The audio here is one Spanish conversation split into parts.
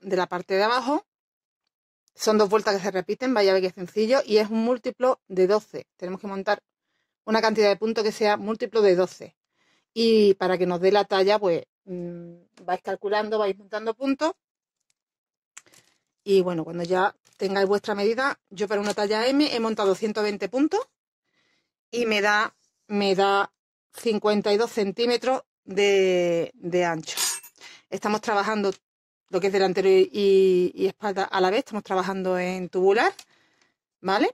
de la parte de abajo. Son dos vueltas que se repiten, vaya a ver que sencillo, y es un múltiplo de 12. Tenemos que montar una cantidad de puntos que sea múltiplo de 12. Y para que nos dé la talla, pues mm, vais calculando, vais montando puntos. Y bueno, cuando ya tengáis vuestra medida, yo para una talla M he montado 120 puntos y me da, me da 52 centímetros de, de ancho. Estamos trabajando lo que es delantero y, espalda a la vez, estamos trabajando en tubular, ¿vale?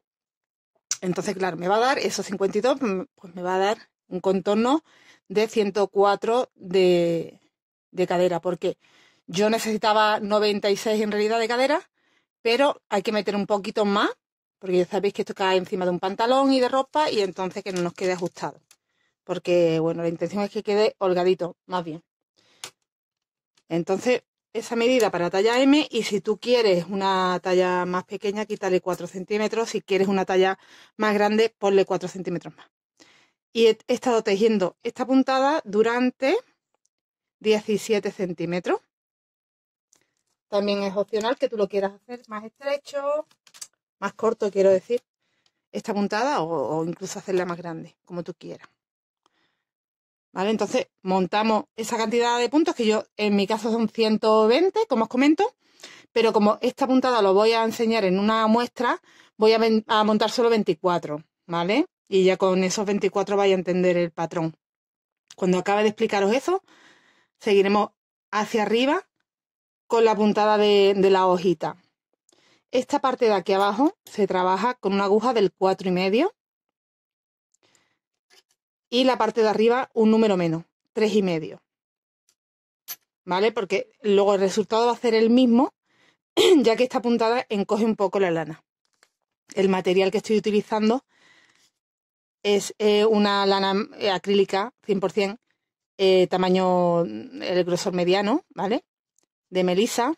Entonces, claro, me va a dar esos 52, mm, pues me va a dar un contorno de 104 de, de cadera, porque yo necesitaba 96 en realidad de cadera, pero hay que meter un poquito más, porque ya sabéis que esto cae encima de un pantalón y de ropa y entonces que no nos quede ajustado. Porque, bueno, la intención es que quede holgadito, más bien. Entonces, esa medida para talla M y si tú quieres una talla más pequeña, quítale 4 centímetros. Si quieres una talla más grande, ponle 4 centímetros más. Y he, estado tejiendo esta puntada durante 17 centímetros. También es opcional que tú lo quieras hacer más estrecho, más corto, quiero decir, esta puntada o incluso hacerla más grande, como tú quieras. Entonces montamos esa cantidad de puntos, que yo en mi caso son 120, como os comento, pero como esta puntada lo voy a enseñar en una muestra, voy a, montar solo 24, ¿vale? Y ya con esos 24 vais a entender el patrón. Cuando acabe de explicaros eso, seguiremos hacia arriba con la puntada de, de la hojita. Esta parte de aquí abajo se trabaja con una aguja del 4,5 y la parte de arriba un número menos, tres y medio. ¿Vale? Porque luego el resultado va a ser el mismo, ya que esta puntada encoge un poco la lana. El material que estoy utilizando es eh, una lana eh, acrílica 100%, eh, tamaño, mm, el grosor mediano, ¿vale? De melisa.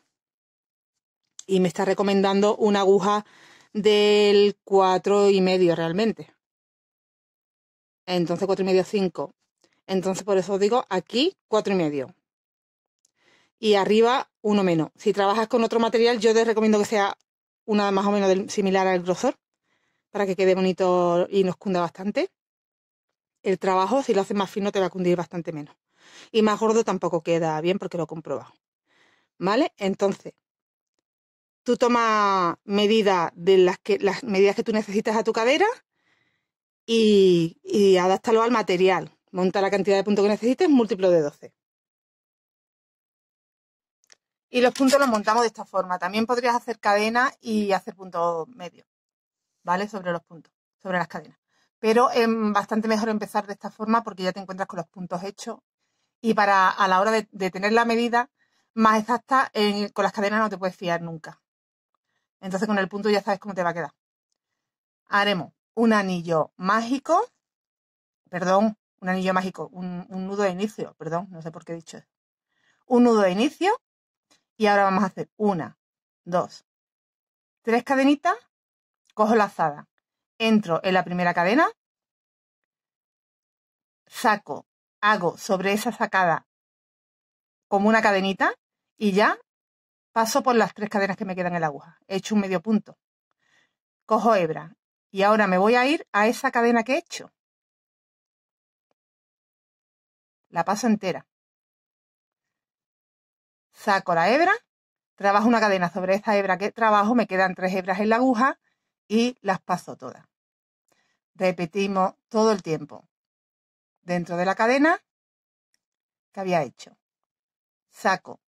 Y me está recomendando una aguja del cuatro y medio realmente. Entonces cuatro y medio, cinco. Entonces por eso os digo aquí cuatro y medio. Y arriba uno menos. Si trabajas con otro material, yo te recomiendo que sea una más o menos similar al grosor para que quede bonito y nos cunda bastante. El trabajo, si lo haces más fino, te va a cundir bastante menos. Y más gordo tampoco queda bien porque lo he comprobado. ¿Vale? Entonces, tú tomas medidas de las que las medidas que tú necesitas a tu cadera y, y al material. Monta la cantidad de puntos que necesites, múltiplo de 12. Y los puntos los montamos de esta forma. También podrías hacer cadenas y hacer puntos medio ¿vale? Sobre los puntos, sobre las cadenas. Pero es bastante mejor empezar de esta forma porque ya te encuentras con los puntos hechos. Y para a la hora de, tener la medida más exacta, con las cadenas no te puedes fiar nunca. Entonces con el punto ya sabes cómo te va a quedar. Haremos un anillo mágico, perdón, un anillo mágico, un, nudo de inicio, perdón, no sé por qué he dicho eso. Un nudo de inicio y ahora vamos a hacer una, dos, tres cadenitas, cojo lazada, entro en la primera cadena, saco, hago sobre esa sacada como una cadenita y ya paso por las tres cadenas que me quedan en la aguja. He hecho un medio punto. Cojo hebra, y ahora me voy a ir a esa cadena que he hecho. La paso entera. Saco la hebra, trabajo una cadena sobre esa hebra que trabajo, me quedan tres hebras en la aguja y las paso todas. Repetimos todo el tiempo. Dentro de la cadena que había hecho. Saco,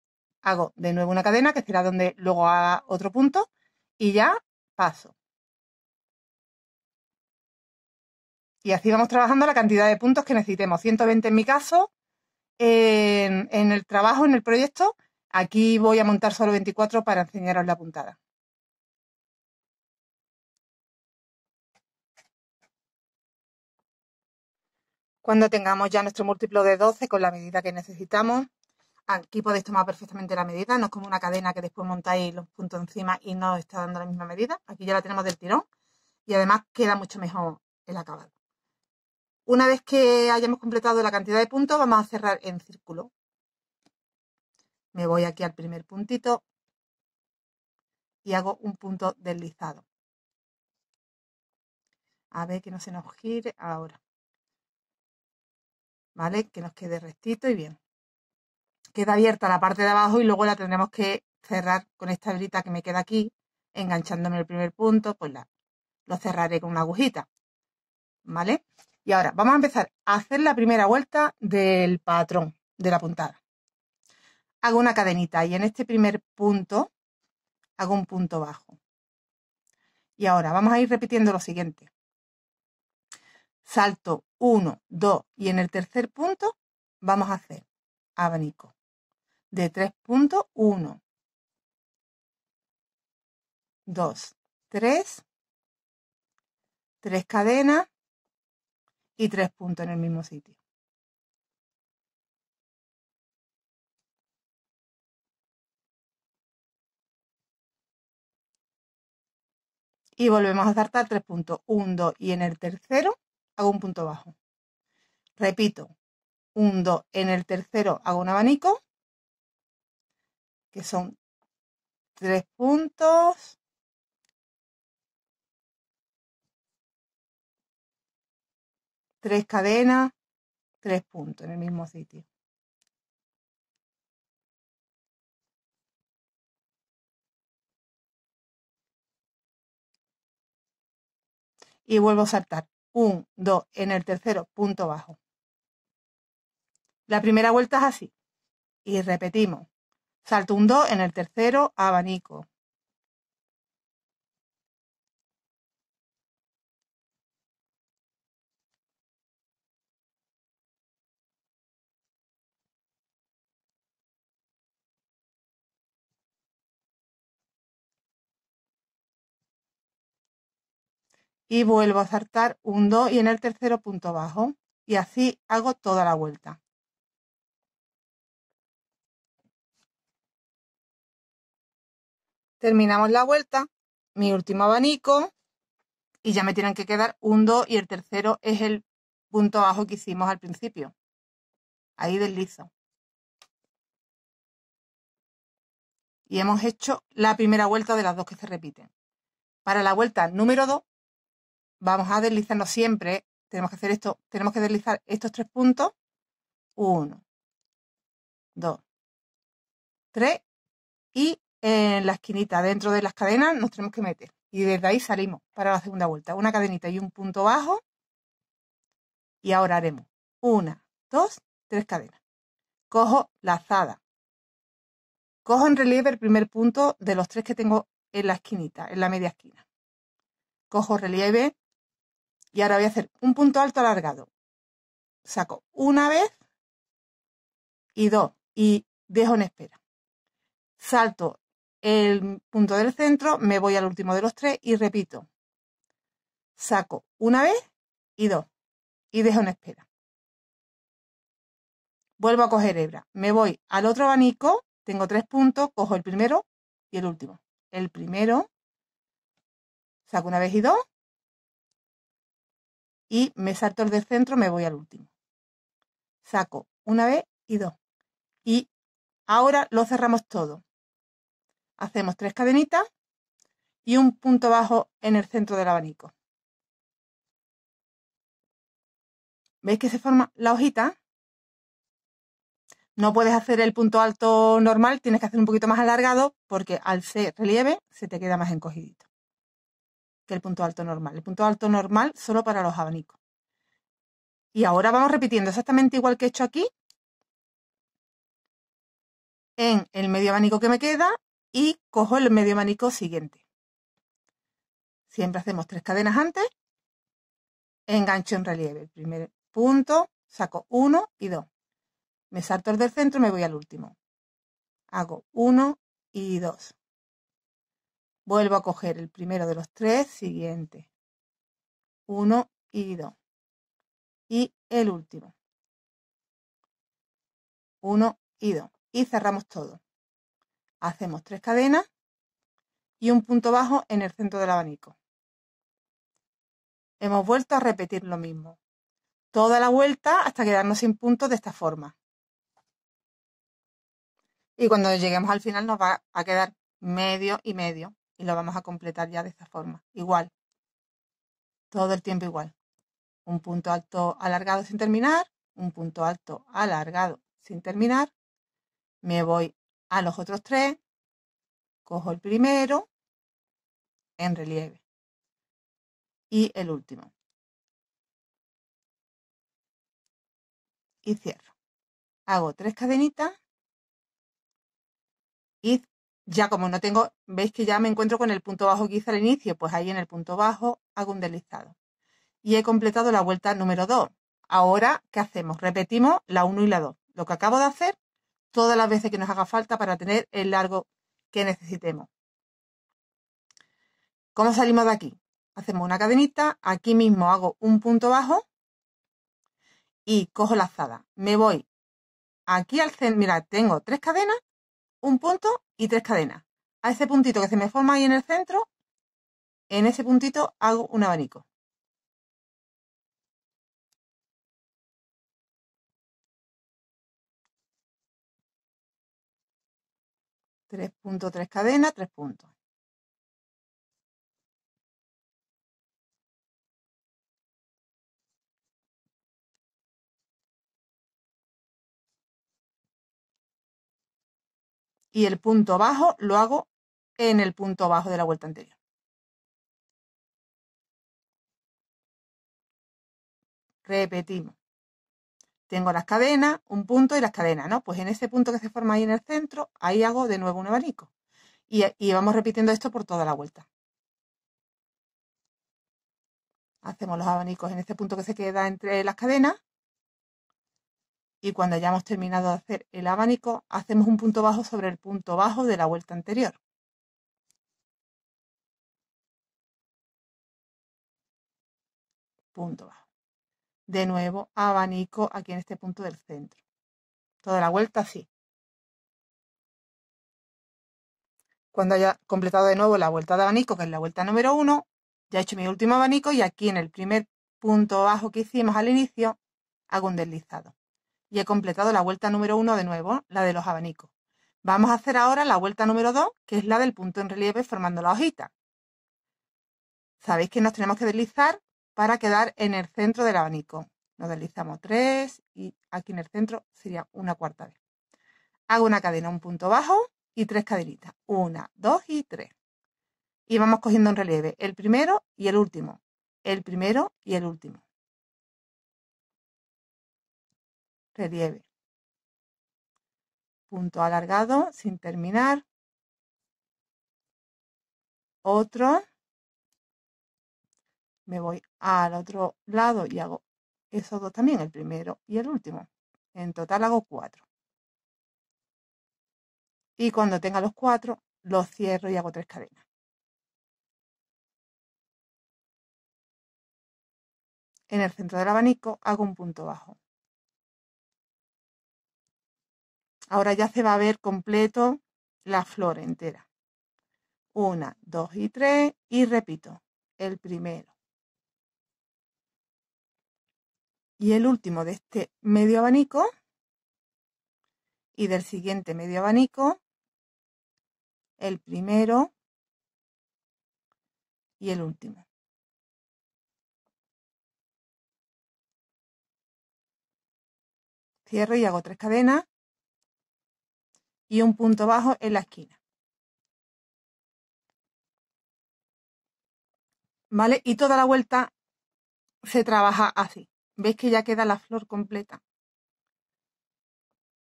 hago de nuevo una cadena que será donde luego haga otro punto y ya paso. Y así vamos trabajando la cantidad de puntos que necesitemos. 120 en mi caso, en, el trabajo, en el proyecto. Aquí voy a montar solo 24 para enseñaros la puntada. Cuando tengamos ya nuestro múltiplo de 12 con la medida que necesitamos, ah, aquí podéis tomar perfectamente la medida, no es como una cadena que después montáis los puntos encima y no está dando la misma medida. Aquí ya la tenemos del tirón y además queda mucho mejor el acabado. Una vez que hayamos completado la cantidad de puntos, vamos a cerrar en círculo. Me voy aquí al primer puntito y hago un punto deslizado. A ver que no se nos gire ahora. ¿Vale? Que nos quede rectito y bien. Queda abierta la parte de abajo y luego la tendremos que cerrar con esta velita que me queda aquí, enganchándome el primer punto, pues la, lo cerraré con una agujita. ¿Vale? Y ahora vamos a empezar a hacer la primera vuelta del patrón de la puntada. Hago una cadenita y en este primer punto hago un punto bajo. Y ahora vamos a ir repitiendo lo siguiente. Salto 1, 2 y en el tercer punto vamos a hacer abanico de 3 puntos, 1, 2, 3, 3 cadenas, y tres puntos en el mismo sitio. Y volvemos a saltar tres puntos. Un, dos y en el tercero hago un punto bajo. Repito, un, dos, en el tercero hago un abanico, que son tres puntos, tres cadenas, tres puntos en el mismo sitio. Y vuelvo a saltar. Un, 2, en el tercero, punto bajo. La primera vuelta es así. Y repetimos. Salto un 2 en el tercero, abanico. y vuelvo a saltar un 2 y en el tercero punto bajo y así hago toda la vuelta. Terminamos la vuelta, mi último abanico y ya me tienen que quedar un 2 y el tercero es el punto bajo que hicimos al principio. Ahí deslizo. Y hemos hecho la primera vuelta de las dos que se repiten. Para la vuelta número 2 vamos a deslizarnos siempre, tenemos que hacer esto, tenemos que deslizar estos tres puntos, uno, dos, tres, y en la esquinita dentro de las cadenas nos tenemos que meter. Y desde ahí salimos para la segunda vuelta. Una cadenita y un punto bajo. Y ahora haremos una, dos, tres cadenas. Cojo lazada. Cojo en relieve el primer punto de los tres que tengo en la esquinita, en la media esquina. Cojo relieve y ahora voy a hacer un punto alto alargado. Saco una vez y dos y dejo en espera. Salto el punto del centro, me voy al último de los tres y repito. Saco una vez y dos y dejo en espera. Vuelvo a coger hebra. Me voy al otro abanico, tengo tres puntos, cojo el primero y el último. El primero, saco una vez y dos y me salto el del centro, me voy al último. Saco una vez y dos. Y ahora lo cerramos todo. Hacemos tres cadenitas y un punto bajo en el centro del abanico. ¿Veis que se forma la hojita? No puedes hacer el punto alto normal, tienes que hacer un poquito más alargado porque al ser relieve se te queda más encogidito que el punto alto normal. El punto alto normal solo para los abanicos. Y ahora vamos repitiendo exactamente igual que he hecho aquí. En el medio abanico que me queda y cojo el medio abanico siguiente. Siempre hacemos tres cadenas antes. Engancho en relieve. El primer punto, saco uno y dos Me salto el del centro, me voy al último. Hago uno y dos Vuelvo a coger el primero de los tres siguientes. uno y dos Y el último. uno y dos Y cerramos todo. Hacemos tres cadenas y un punto bajo en el centro del abanico. Hemos vuelto a repetir lo mismo. Toda la vuelta hasta quedarnos sin puntos de esta forma. Y cuando lleguemos al final nos va a quedar medio y medio lo vamos a completar ya de esta forma. Igual, todo el tiempo igual. Un punto alto alargado sin terminar, un punto alto alargado sin terminar. Me voy a los otros tres, cojo el primero en relieve y el último. Y cierro. Hago tres cadenitas y ya como no tengo, veis que ya me encuentro con el punto bajo que hice al inicio, pues ahí en el punto bajo hago un deslizado. Y he completado la vuelta número 2. Ahora, ¿qué hacemos? Repetimos la 1 y la 2. Lo que acabo de hacer todas las veces que nos haga falta para tener el largo que necesitemos. ¿Cómo salimos de aquí? Hacemos una cadenita, aquí mismo hago un punto bajo y cojo la azada. Me voy aquí al centro, mira, tengo tres cadenas un punto y tres cadenas. A ese puntito que se me forma ahí en el centro, en ese puntito hago un abanico. Tres puntos, tres cadenas, tres puntos. y el punto bajo lo hago en el punto bajo de la vuelta anterior. Repetimos. Tengo las cadenas, un punto y las cadenas, ¿no? Pues en ese punto que se forma ahí en el centro, ahí hago de nuevo un abanico. Y, y vamos repitiendo esto por toda la vuelta. Hacemos los abanicos en este punto que se queda entre las cadenas y cuando hayamos terminado de hacer el abanico, hacemos un punto bajo sobre el punto bajo de la vuelta anterior. Punto bajo. De nuevo, abanico aquí en este punto del centro. Toda la vuelta así. Cuando haya completado de nuevo la vuelta de abanico, que es la vuelta número uno, ya he hecho mi último abanico y aquí en el primer punto bajo que hicimos al inicio, hago un deslizado y he completado la vuelta número uno de nuevo, la de los abanicos. Vamos a hacer ahora la vuelta número 2, que es la del punto en relieve formando la hojita. Sabéis que nos tenemos que deslizar para quedar en el centro del abanico. Nos deslizamos tres y aquí en el centro sería una cuarta vez. Hago una cadena, un punto bajo y tres cadenitas. Una, dos y tres. Y vamos cogiendo en relieve el primero y el último. El primero y el último. relieve. Punto alargado sin terminar. Otro. Me voy al otro lado y hago esos dos también, el primero y el último. En total hago cuatro. Y cuando tenga los cuatro, los cierro y hago tres cadenas. En el centro del abanico hago un punto bajo. Ahora ya se va a ver completo la flor entera. Una, dos y tres y repito, el primero. Y el último de este medio abanico y del siguiente medio abanico, el primero y el último. Cierro y hago tres cadenas y un punto bajo en la esquina. ¿Vale? Y toda la vuelta se trabaja así. ¿Veis que ya queda la flor completa?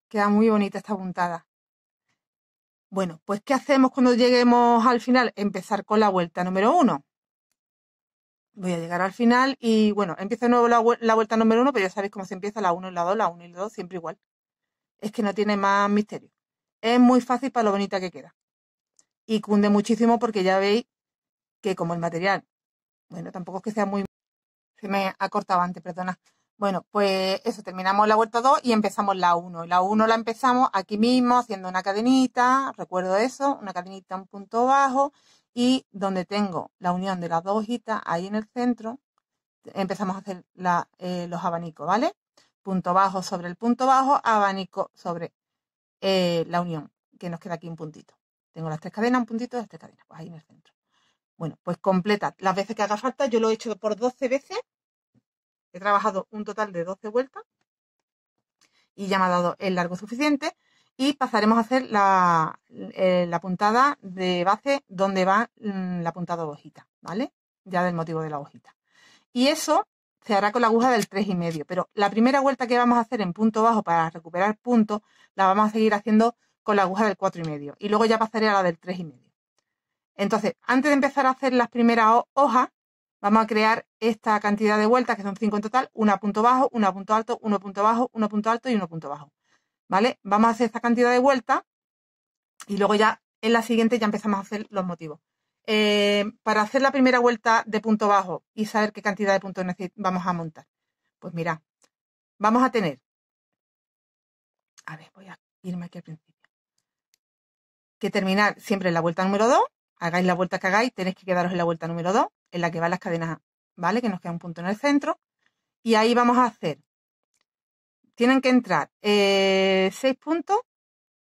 Queda muy bonita esta puntada. Bueno, pues ¿qué hacemos cuando lleguemos al final? Empezar con la vuelta número uno. Voy a llegar al final y bueno, empiezo de nuevo la, vuelta número uno, pero ya sabéis cómo se empieza la 1 y la 2, la 1 y la 2, siempre igual. Es que no tiene más misterio. Es muy fácil para lo bonita que queda. Y cunde muchísimo porque ya veis que como el material, bueno, tampoco es que sea muy... Se me ha cortado antes, perdona. Bueno, pues eso, terminamos la vuelta 2 y empezamos la 1. La 1 la empezamos aquí mismo haciendo una cadenita, recuerdo eso, una cadenita, un punto bajo, y donde tengo la unión de las dos hojitas, ahí en el centro, empezamos a hacer la, eh, los abanicos, ¿vale? Punto bajo sobre el punto bajo, abanico sobre eh, la unión, que nos queda aquí un puntito. Tengo las tres cadenas, un puntito de las tres cadenas, pues ahí en el centro. Bueno, pues completa las veces que haga falta. Yo lo he hecho por 12 veces. He trabajado un total de 12 vueltas y ya me ha dado el largo suficiente. Y pasaremos a hacer la, eh, puntada de base donde va mm, la puntada de hojita, ¿vale? Ya del motivo de la hojita. Y eso se hará con la aguja del 3,5, pero la primera vuelta que vamos a hacer en punto bajo para recuperar puntos la vamos a seguir haciendo con la aguja del 4,5 y luego ya pasaré a la del 3,5. Entonces, antes de empezar a hacer las primeras hojas, vamos a crear esta cantidad de vueltas, que son 5 en total, una punto bajo, una punto alto, uno punto bajo, uno punto alto y uno punto bajo. ¿Vale? Vamos a hacer esta cantidad de vueltas y luego ya en la siguiente ya empezamos a hacer los motivos. Eh, para hacer la primera vuelta de punto bajo y saber qué cantidad de puntos vamos a montar. Pues mira, vamos a tener, a ver, voy a irme aquí al principio, que terminar siempre en la vuelta número 2, hagáis la vuelta que hagáis, tenéis que quedaros en la vuelta número 2, en la que van las cadenas, ¿vale? Que nos queda un punto en el centro. Y ahí vamos a hacer, tienen que entrar 6 eh, puntos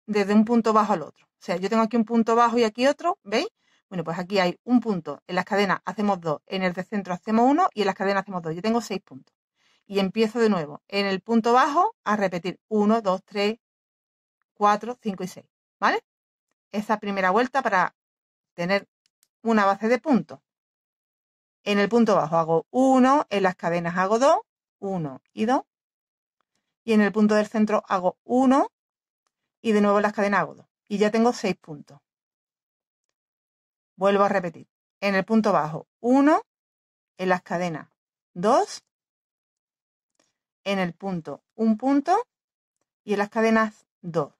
desde un punto bajo al otro. O sea, yo tengo aquí un punto bajo y aquí otro, ¿veis? Bueno, pues aquí hay un punto. En las cadenas hacemos dos, en el de centro hacemos uno y en las cadenas hacemos dos. Yo tengo seis puntos. Y empiezo de nuevo en el punto bajo a repetir 1, 2, 3, 4, 5 y 6. ¿Vale? Esa primera vuelta para tener una base de puntos. En el punto bajo hago 1, en las cadenas hago 2, 1 y 2. Y en el punto del centro hago 1 y de nuevo en las cadenas hago 2. Y ya tengo 6 puntos. Vuelvo a repetir. En el punto bajo, 1 en las cadenas, 2 en el punto, 1 punto y en las cadenas 2.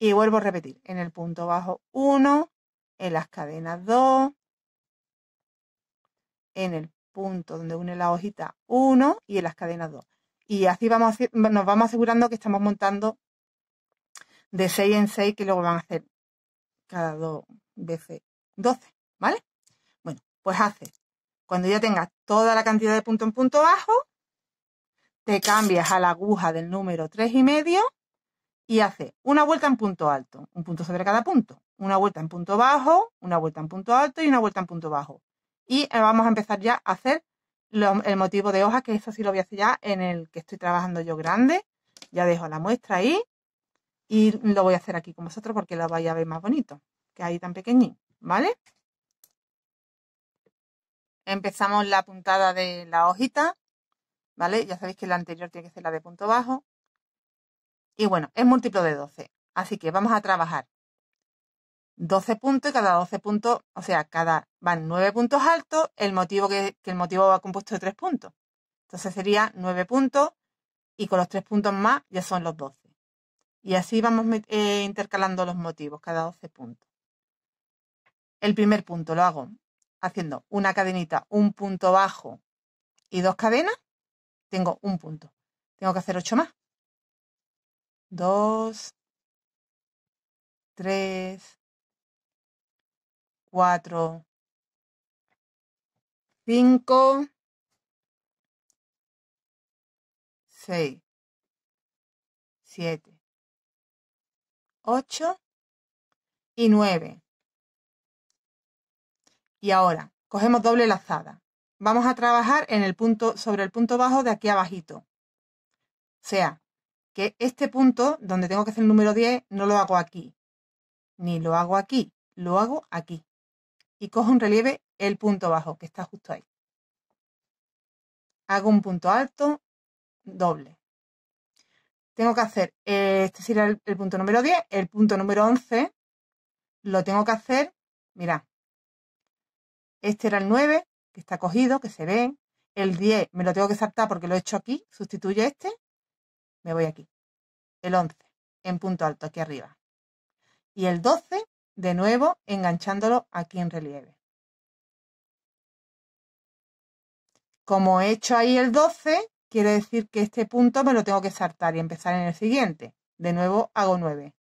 Y vuelvo a repetir, en el punto bajo 1, en las cadenas 2, en el punto donde une la hojita 1 y en las cadenas 2. Y así nos vamos asegurando que estamos montando de 6 en 6, que luego van a hacer cada dos veces 12, ¿vale? Bueno, pues haces, cuando ya tengas toda la cantidad de punto en punto bajo, te cambias a la aguja del número tres y medio y haces una vuelta en punto alto, un punto sobre cada punto, una vuelta en punto bajo, una vuelta en punto alto y una vuelta en punto bajo. Y eh, vamos a empezar ya a hacer el motivo de hoja, que eso sí lo voy a hacer ya en el que estoy trabajando yo grande. Ya dejo la muestra ahí y lo voy a hacer aquí con vosotros porque lo vais a ver más bonito, que ahí tan pequeñín, ¿vale? Empezamos la puntada de la hojita, ¿vale? Ya sabéis que la anterior tiene que ser la de punto bajo. Y bueno, es múltiplo de 12, así que vamos a trabajar 12 puntos y cada 12 puntos, o sea, cada van 9 puntos altos, el motivo que, el motivo va compuesto de 3 puntos. Entonces sería 9 puntos y con los 3 puntos más ya son los 12. Y así vamos eh, intercalando los motivos, cada 12 puntos. El primer punto lo hago haciendo una cadenita, un punto bajo y dos cadenas. Tengo un punto. Tengo que hacer ocho más. Dos, tres, cuatro, cinco, seis, siete. 8 y 9. Y ahora, cogemos doble lazada. Vamos a trabajar en el punto, sobre el punto bajo de aquí abajito. O sea, que este punto donde tengo que hacer el número 10 no lo hago aquí, ni lo hago aquí, lo hago aquí. Y cojo un relieve el punto bajo, que está justo ahí. Hago un punto alto, doble tengo que hacer, eh, este será el, punto número 10, el punto número 11 lo tengo que hacer, mira, este era el 9, que está cogido, que se ve, el 10 me lo tengo que saltar porque lo he hecho aquí, sustituye este, me voy aquí, el 11 en punto alto, aquí arriba, y el 12 de nuevo enganchándolo aquí en relieve. Como he hecho ahí el 12, Quiere decir que este punto me lo tengo que saltar y empezar en el siguiente. De nuevo hago 9.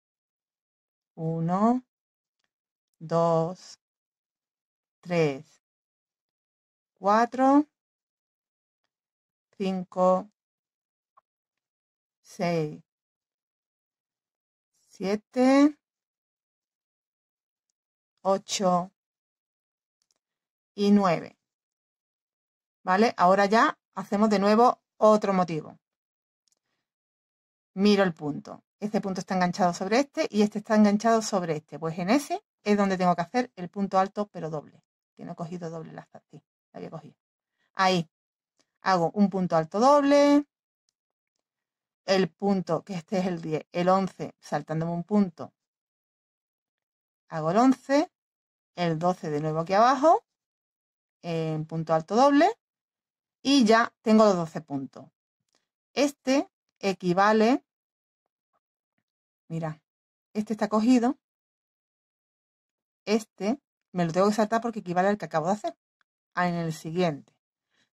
1, 2, 3, 4, 5, 6, 7, 8 y 9. ¿Vale? Ahora ya hacemos de nuevo otro motivo. Miro el punto. Este punto está enganchado sobre este y este está enganchado sobre este. Pues en ese es donde tengo que hacer el punto alto, pero doble. Que no he cogido doble la hasta Ahí. Hago un punto alto doble. El punto, que este es el 10, el 11, saltándome un punto. Hago el 11, el 12 de nuevo aquí abajo, en punto alto doble, y ya tengo los 12 puntos. Este equivale, mira, este está cogido, este me lo tengo que saltar porque equivale al que acabo de hacer, ah, en el siguiente.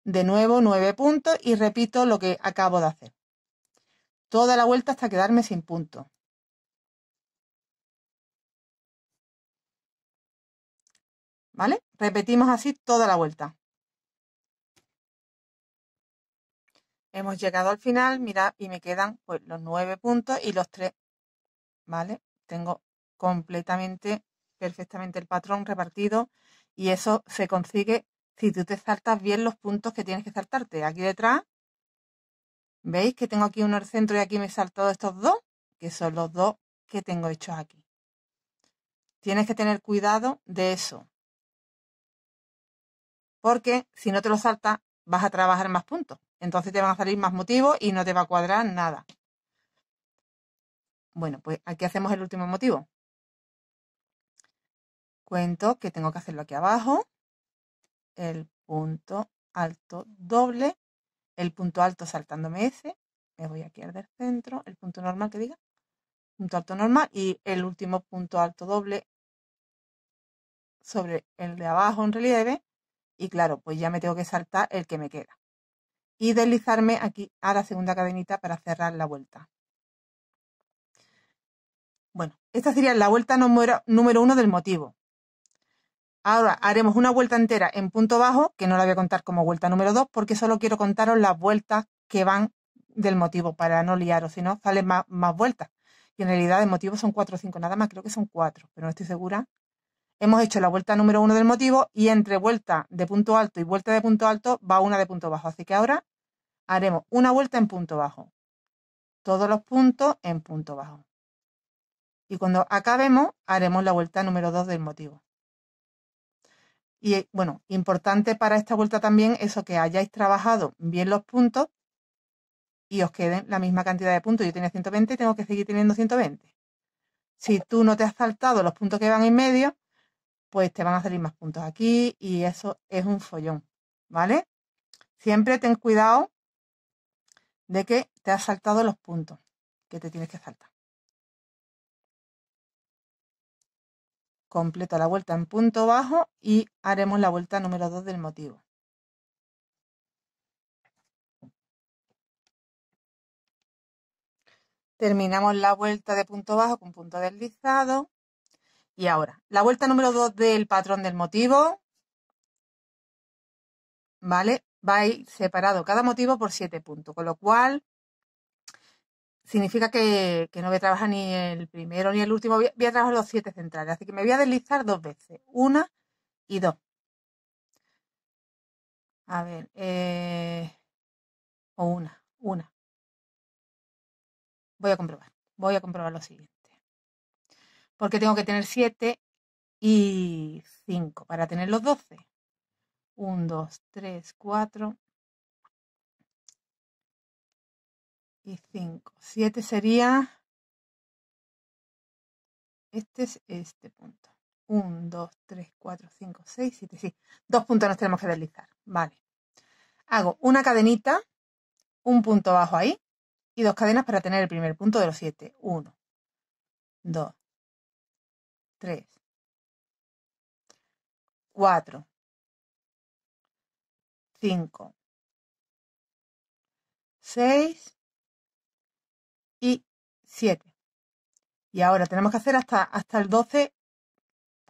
De nuevo 9 puntos y repito lo que acabo de hacer. Toda la vuelta hasta quedarme sin punto ¿Vale? Repetimos así toda la vuelta. Hemos llegado al final, mirad, y me quedan pues los nueve puntos y los tres, ¿vale? Tengo completamente, perfectamente el patrón repartido y eso se consigue si tú te saltas bien los puntos que tienes que saltarte. Aquí detrás, ¿veis que tengo aquí uno al centro y aquí me he saltado estos dos? Que son los dos que tengo hechos aquí. Tienes que tener cuidado de eso. Porque si no te lo salta vas a trabajar más puntos. Entonces te van a salir más motivos y no te va a cuadrar nada. Bueno, pues aquí hacemos el último motivo. Cuento que tengo que hacerlo aquí abajo. El punto alto doble. El punto alto saltándome ese. Me voy aquí al del centro. El punto normal que diga. Punto alto normal. Y el último punto alto doble sobre el de abajo en relieve y claro, pues ya me tengo que saltar el que me queda. Y deslizarme aquí a la segunda cadenita para cerrar la vuelta. Bueno, esta sería la vuelta número uno del motivo. Ahora haremos una vuelta entera en punto bajo, que no la voy a contar como vuelta número dos porque solo quiero contaros las vueltas que van del motivo, para no liaros, si no, salen más, más vueltas. Y en realidad el motivo son cuatro o cinco nada más, creo que son cuatro, pero no estoy segura hemos hecho la vuelta número uno del motivo y entre vuelta de punto alto y vuelta de punto alto va una de punto bajo. Así que ahora haremos una vuelta en punto bajo. Todos los puntos en punto bajo. Y cuando acabemos, haremos la vuelta número 2 del motivo. Y bueno, importante para esta vuelta también eso que hayáis trabajado bien los puntos y os queden la misma cantidad de puntos. Yo tenía 120 y tengo que seguir teniendo 120. Si tú no te has saltado los puntos que van en medio, pues te van a salir más puntos aquí y eso es un follón, ¿vale? Siempre ten cuidado de que te has saltado los puntos que te tienes que saltar. Completo la vuelta en punto bajo y haremos la vuelta número 2 del motivo. Terminamos la vuelta de punto bajo con punto deslizado y ahora, la vuelta número 2 del patrón del motivo. ¿Vale? Va a ir separado cada motivo por siete puntos, con lo cual significa que, no voy a trabajar ni el primero ni el último, voy a, trabajar los siete centrales. Así que me voy a deslizar dos veces, una y dos. A ver, eh, o una, una. Voy a comprobar, voy a comprobar lo siguiente porque tengo que tener 7 y 5 para tener los 12. 1, 2, 3, 4 y 5. 7 sería... Este es este punto. 1, 2, 3, 4, 5, 6, 7, sí. Dos puntos nos tenemos que deslizar. Vale. Hago una cadenita, un punto bajo ahí y dos cadenas para tener el primer punto de los 7. 1, 2, 3, 4, 5, 6 y 7. Y ahora tenemos que hacer hasta, hasta el 12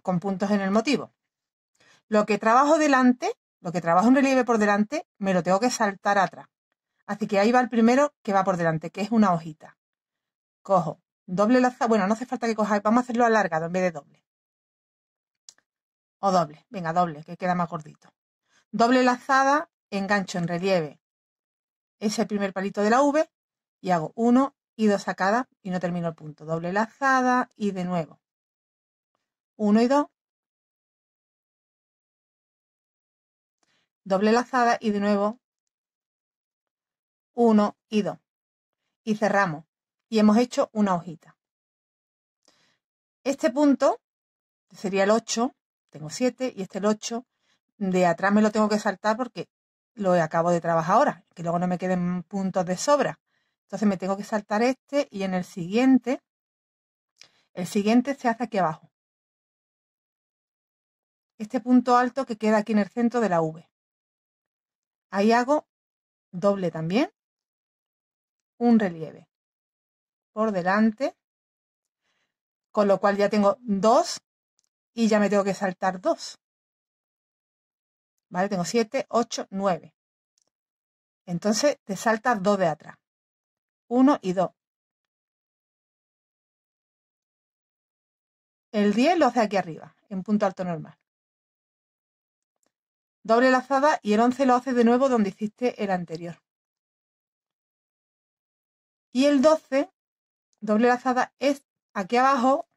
con puntos en el motivo. Lo que trabajo delante, lo que trabajo en relieve por delante, me lo tengo que saltar atrás. Así que ahí va el primero que va por delante, que es una hojita. Cojo Doble lazada, Bueno, no hace falta que cojáis. Vamos a hacerlo alargado en vez de doble. O doble. Venga, doble, que queda más gordito. Doble lazada, engancho en relieve. ese primer palito de la V. Y hago uno y 2 sacadas y no termino el punto. Doble lazada y de nuevo. uno y 2. Doble lazada y de nuevo uno y 2. Y cerramos y hemos hecho una hojita. Este punto sería el 8, tengo 7 y este el 8, de atrás me lo tengo que saltar porque lo acabo de trabajar ahora, que luego no me queden puntos de sobra. Entonces me tengo que saltar este y en el siguiente, el siguiente se hace aquí abajo. Este punto alto que queda aquí en el centro de la V. Ahí hago doble también, un relieve por delante, con lo cual ya tengo dos y ya me tengo que saltar dos. ¿Vale? Tengo 7, 8, 9. Entonces te saltas dos de atrás. 1 y 2. El 10 lo hace aquí arriba, en punto alto normal. Doble lazada y el 11 lo hace de nuevo donde hiciste el anterior. Y el 12 doble lazada es aquí abajo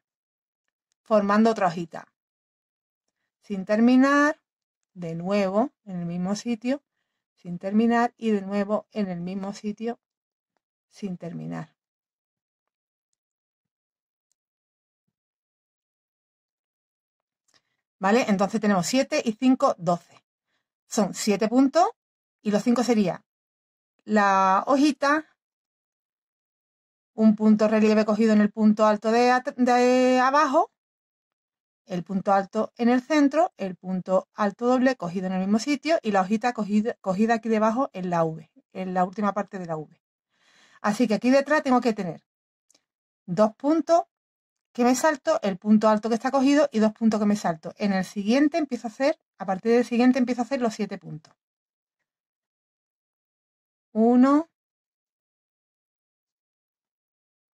formando otra hojita. Sin terminar, de nuevo en el mismo sitio, sin terminar y de nuevo en el mismo sitio, sin terminar. ¿Vale? Entonces tenemos 7 y 5, 12. Son 7 puntos y los 5 sería la hojita un punto relieve cogido en el punto alto de, abajo, el punto alto en el centro, el punto alto doble cogido en el mismo sitio y la hojita cogida, cogida aquí debajo en la V, en la última parte de la V. Así que aquí detrás tengo que tener dos puntos que me salto, el punto alto que está cogido y dos puntos que me salto. En el siguiente empiezo a hacer, a partir del siguiente empiezo a hacer los siete puntos. Uno,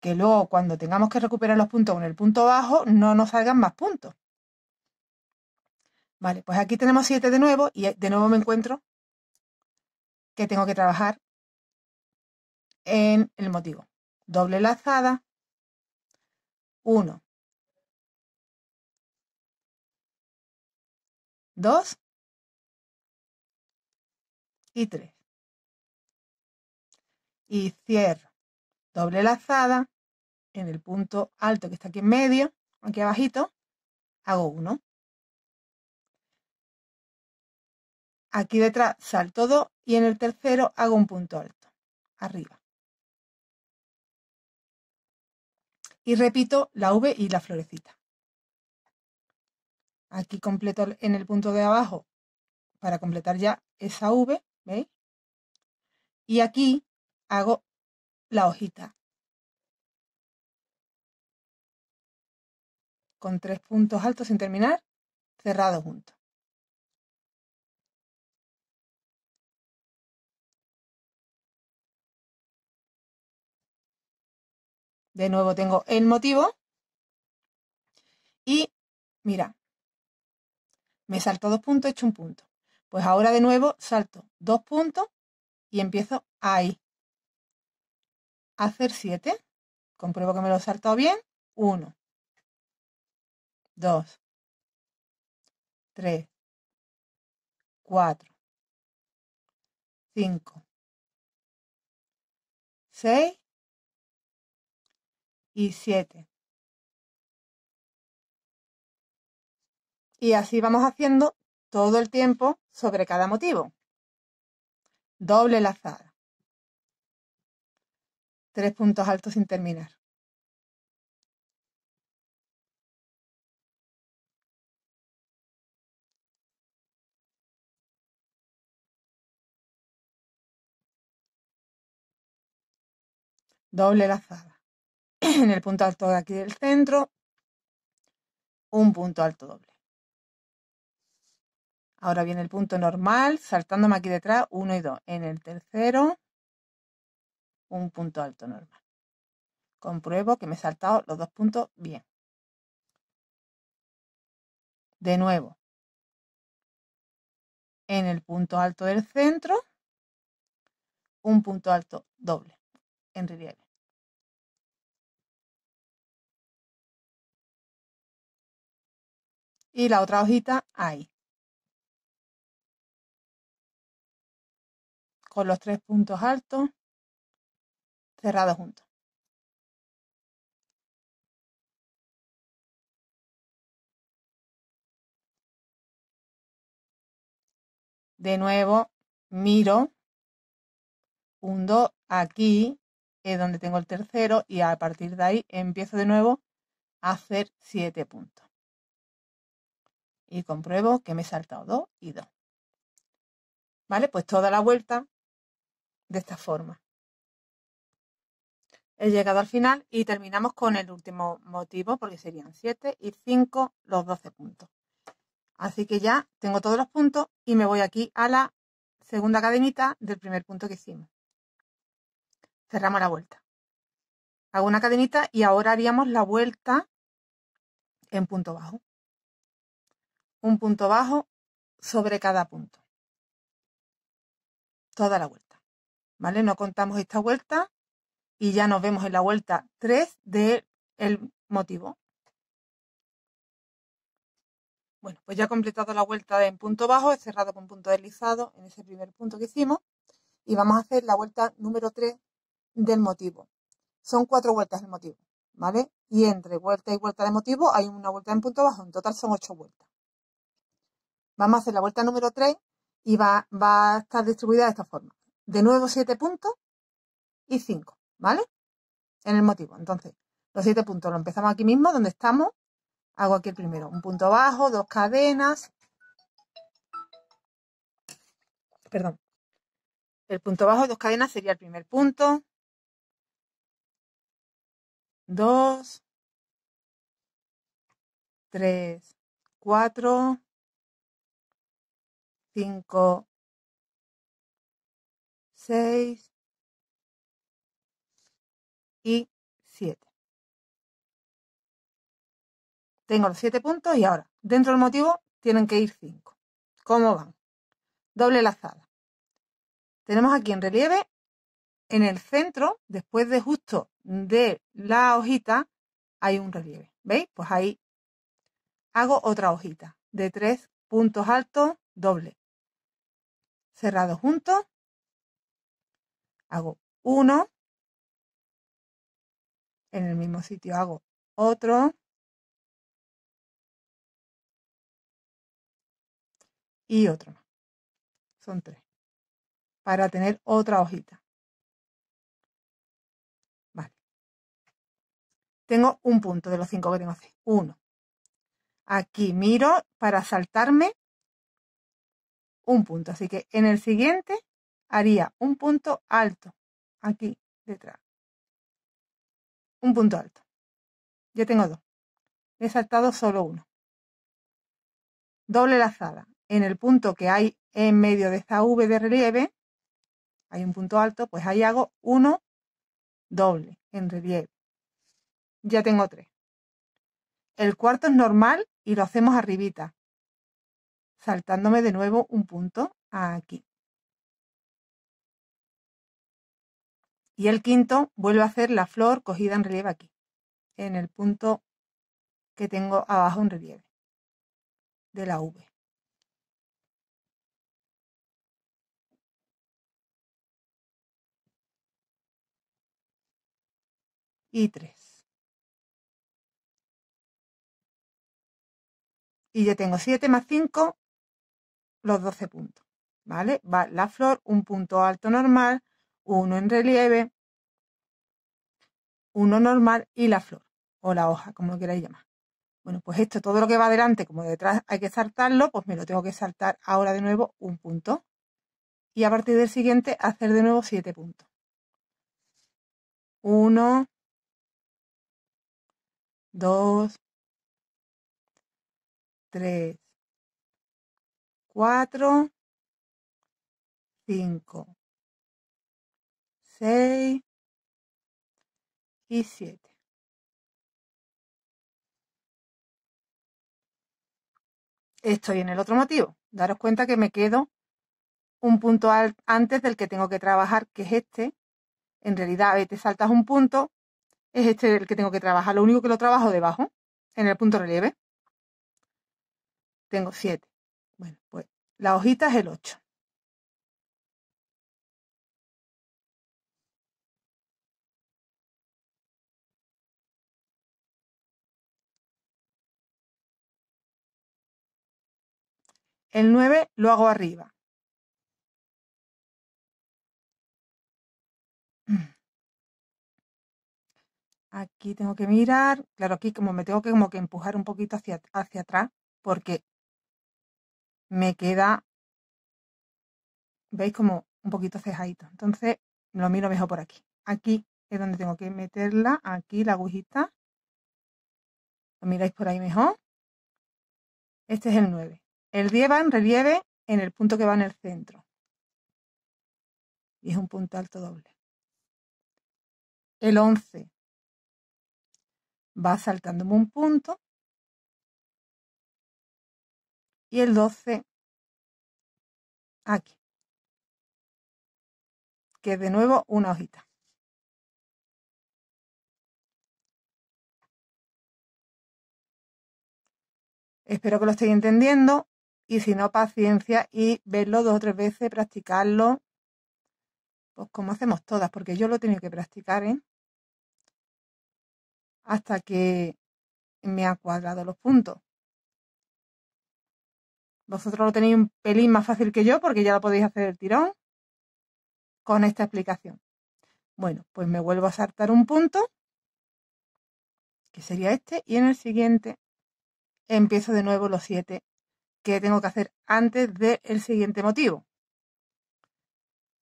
que luego cuando tengamos que recuperar los puntos con el punto bajo no nos salgan más puntos. Vale, pues aquí tenemos siete de nuevo y eh, de nuevo me encuentro que tengo que trabajar en el motivo. Doble lazada, 1, 2 y 3. Y cierro doble lazada, en el punto alto que está aquí en medio, aquí abajito, hago uno. Aquí detrás salto dos y en el tercero hago un punto alto, arriba. Y repito la V y la florecita. Aquí completo en el punto de abajo para completar ya esa V, ¿veis? Y aquí hago la hojita. Con tres puntos altos sin terminar, cerrado junto. De nuevo tengo el motivo. Y mira, me salto dos puntos, he hecho un punto. Pues ahora de nuevo salto dos puntos y empiezo ahí hacer 7. Compruebo que me lo he saltado bien. 1, 2, 3, 4, 5, 6 y 7. Y así vamos haciendo todo el tiempo sobre cada motivo. Doble lazada. Tres puntos altos sin terminar. doble lazada. En el punto alto de aquí del centro, un punto alto doble. Ahora viene el punto normal, saltándome aquí detrás, uno y dos. En el tercero, un punto alto normal. Compruebo que me he saltado los dos puntos bien. De nuevo, en el punto alto del centro, un punto alto doble en relieve. Y la otra hojita ahí. Con los tres puntos altos cerrado junto de nuevo, miro, 2 aquí, es donde tengo el tercero, y a partir de ahí empiezo de nuevo a hacer siete puntos. Y compruebo que me he saltado 2 y 2. ¿Vale? Pues toda la vuelta de esta forma. He llegado al final y terminamos con el último motivo porque serían 7 y 5 los 12 puntos. Así que ya tengo todos los puntos y me voy aquí a la segunda cadenita del primer punto que hicimos. Cerramos la vuelta. Hago una cadenita y ahora haríamos la vuelta en punto bajo. Un punto bajo sobre cada punto. Toda la vuelta. ¿Vale? No contamos esta vuelta y ya nos vemos en la vuelta 3 del motivo. Bueno, pues ya he completado la vuelta en punto bajo, he cerrado con punto deslizado en ese primer punto que hicimos y vamos a hacer la vuelta número 3 del motivo. Son cuatro vueltas del motivo, ¿vale? Y entre vuelta y vuelta de motivo hay una vuelta en punto bajo, en total son ocho vueltas. Vamos a hacer la vuelta número 3 y va, va a estar distribuida de esta forma. De nuevo 7 puntos y 5. ¿Vale? En el motivo. Entonces, los siete puntos lo empezamos aquí mismo, donde estamos. Hago aquí el primero. Un punto bajo, dos cadenas. Perdón. El punto bajo, dos cadenas sería el primer punto. Dos. Tres. Cuatro. Cinco. Seis. Tengo los siete puntos y ahora, dentro del motivo, tienen que ir cinco. ¿Cómo van? Doble lazada. Tenemos aquí en relieve, en el centro, después de justo de la hojita, hay un relieve. ¿Veis? Pues ahí hago otra hojita de tres puntos altos, doble. Cerrado juntos. Hago uno. En el mismo sitio hago otro. y otro más. Son tres. Para tener otra hojita. Vale. Tengo un punto de los cinco que tengo Uno. Aquí miro para saltarme un punto. Así que en el siguiente haría un punto alto. Aquí detrás. Un punto alto. Ya tengo dos. He saltado solo uno. Doble lazada en el punto que hay en medio de esta V de relieve, hay un punto alto, pues ahí hago uno doble en relieve. Ya tengo tres. El cuarto es normal y lo hacemos arribita, saltándome de nuevo un punto aquí. Y el quinto vuelvo a hacer la flor cogida en relieve aquí, en el punto que tengo abajo en relieve de la V. y 3. Y ya tengo 7 más 5, los 12 puntos. ¿Vale? Va la flor, un punto alto normal, uno en relieve, uno normal y la flor, o la hoja, como lo queráis llamar. Bueno, pues esto, todo lo que va adelante, como detrás hay que saltarlo, pues me lo tengo que saltar ahora de nuevo un punto. Y a partir del siguiente hacer de nuevo siete puntos. uno dos, tres, cuatro, cinco, seis y siete. Estoy en el otro motivo. Daros cuenta que me quedo un punto antes del que tengo que trabajar, que es este. En realidad, a veces saltas un punto, es este el que tengo que trabajar. Lo único que lo trabajo debajo, en el punto relieve. Tengo 7. Bueno, pues la hojita es el 8. El 9 lo hago arriba. Aquí tengo que mirar. Claro, aquí como me tengo que como que empujar un poquito hacia, hacia atrás porque me queda, veis como un poquito cejadito. Entonces lo miro mejor por aquí. Aquí es donde tengo que meterla, aquí la agujita. Lo miráis por ahí mejor. Este es el 9. El 10 va en relieve en el punto que va en el centro. Y es un punto alto doble. El 11 va saltándome un punto y el 12 aquí, que es de nuevo una hojita. Espero que lo estéis entendiendo y si no, paciencia y verlo dos o tres veces, practicarlo, pues como hacemos todas, porque yo lo he tenido que practicar, ¿eh? hasta que me ha cuadrado los puntos. Vosotros lo tenéis un pelín más fácil que yo porque ya lo podéis hacer el tirón con esta explicación. Bueno, pues me vuelvo a saltar un punto, que sería este, y en el siguiente empiezo de nuevo los siete que tengo que hacer antes del siguiente motivo.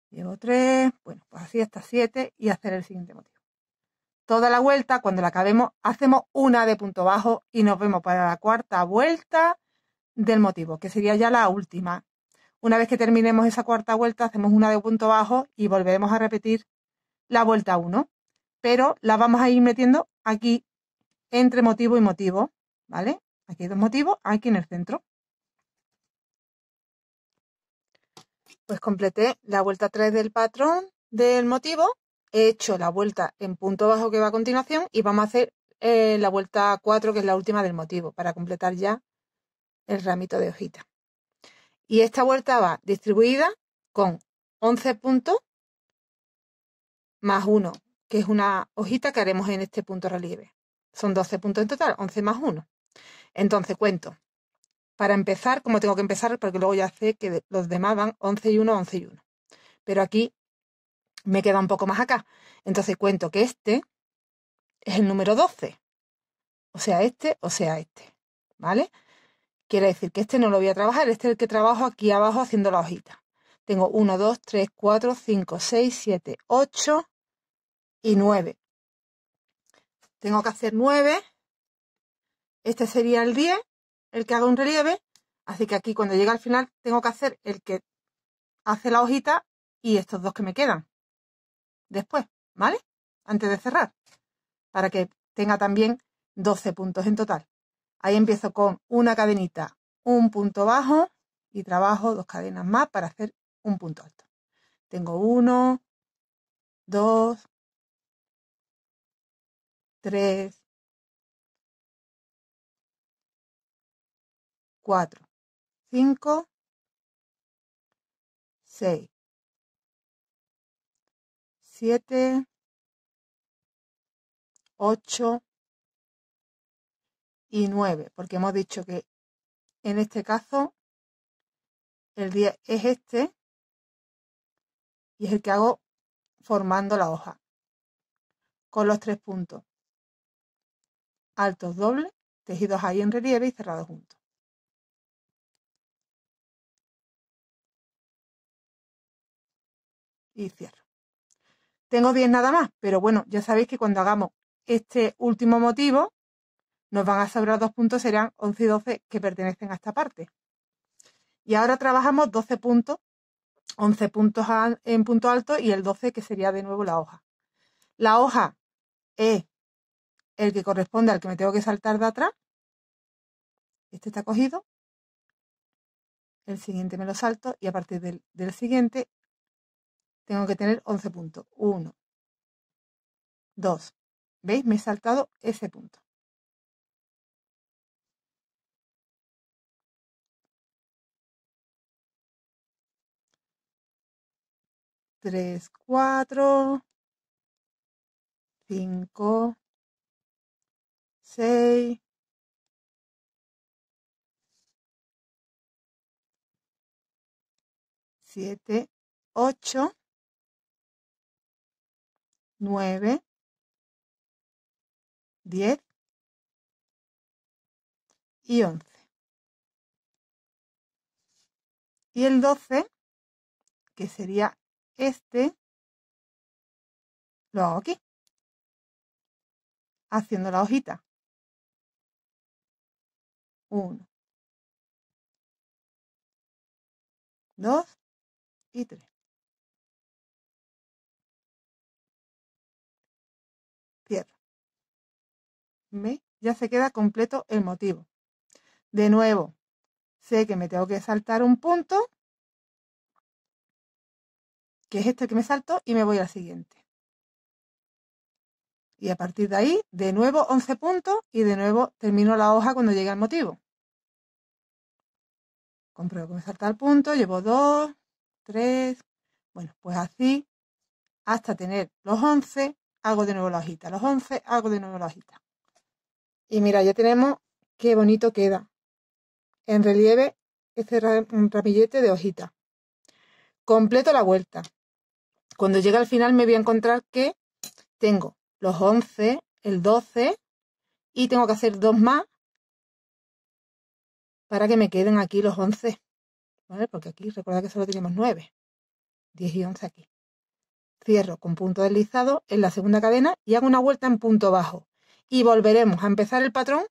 Llevo tres, bueno, pues así hasta siete y hacer el siguiente motivo toda la vuelta, cuando la acabemos, hacemos una de punto bajo y nos vemos para la cuarta vuelta del motivo, que sería ya la última. Una vez que terminemos esa cuarta vuelta, hacemos una de punto bajo y volveremos a repetir la vuelta 1, pero la vamos a ir metiendo aquí entre motivo y motivo, ¿vale? Aquí hay dos motivos, aquí en el centro. Pues completé la vuelta 3 del patrón del motivo he hecho la vuelta en punto bajo que va a continuación y vamos a hacer eh, la vuelta 4, que es la última del motivo, para completar ya el ramito de hojita. Y esta vuelta va distribuida con 11 puntos más 1, que es una hojita que haremos en este punto relieve. Son 12 puntos en total, 11 más 1. Entonces cuento. Para empezar, como tengo que empezar, porque luego ya sé que los demás van 11 y 1, 11 y 1. Pero aquí me queda un poco más acá. Entonces cuento que este es el número 12. O sea, este, o sea, este. ¿Vale? Quiere decir que este no lo voy a trabajar, este es el que trabajo aquí abajo haciendo la hojita. Tengo 1, 2, 3, 4, 5, 6, 7, 8 y 9. Tengo que hacer 9. Este sería el 10, el que haga un relieve. Así que aquí cuando llegue al final tengo que hacer el que hace la hojita y estos dos que me quedan después, ¿vale? Antes de cerrar, para que tenga también 12 puntos en total. Ahí empiezo con una cadenita, un punto bajo y trabajo dos cadenas más para hacer un punto alto. Tengo uno, 2 3 4 5 seis, 7, ocho y nueve, porque hemos dicho que en este caso el día es este y es el que hago formando la hoja con los tres puntos altos doble tejidos ahí en relieve y cerrados juntos. Y cierro. Tengo 10 nada más, pero bueno, ya sabéis que cuando hagamos este último motivo, nos van a sobrar dos puntos, serán 11 y 12 que pertenecen a esta parte. Y ahora trabajamos 12 puntos, 11 puntos en punto alto y el 12 que sería de nuevo la hoja. La hoja es el que corresponde al que me tengo que saltar de atrás. Este está cogido. El siguiente me lo salto y a partir del siguiente tengo que tener 11 puntos. 1, 2. ¿Veis? Me he saltado ese punto. 3, 4, 5, 6, 7, 8. 9, 10 y 11. Y el 12, que sería este, lo hago aquí, haciendo la hojita. 1, 2 y 3. Ya se queda completo el motivo. De nuevo, sé que me tengo que saltar un punto, que es este que me salto, y me voy al siguiente. Y a partir de ahí, de nuevo 11 puntos y de nuevo termino la hoja cuando llegue al motivo. Compruebo que me salta el punto, llevo 2, 3, bueno, pues así hasta tener los 11, hago de nuevo la hojita, los 11, hago de nuevo la hojita. Y mira, ya tenemos qué bonito queda. En relieve este ramillete de hojita. Completo la vuelta. Cuando llegue al final me voy a encontrar que tengo los 11, el 12 y tengo que hacer dos más para que me queden aquí los 11. Porque aquí recuerda que solo tenemos 9. 10 y 11 aquí. Cierro con punto deslizado en la segunda cadena y hago una vuelta en punto bajo y volveremos a empezar el patrón.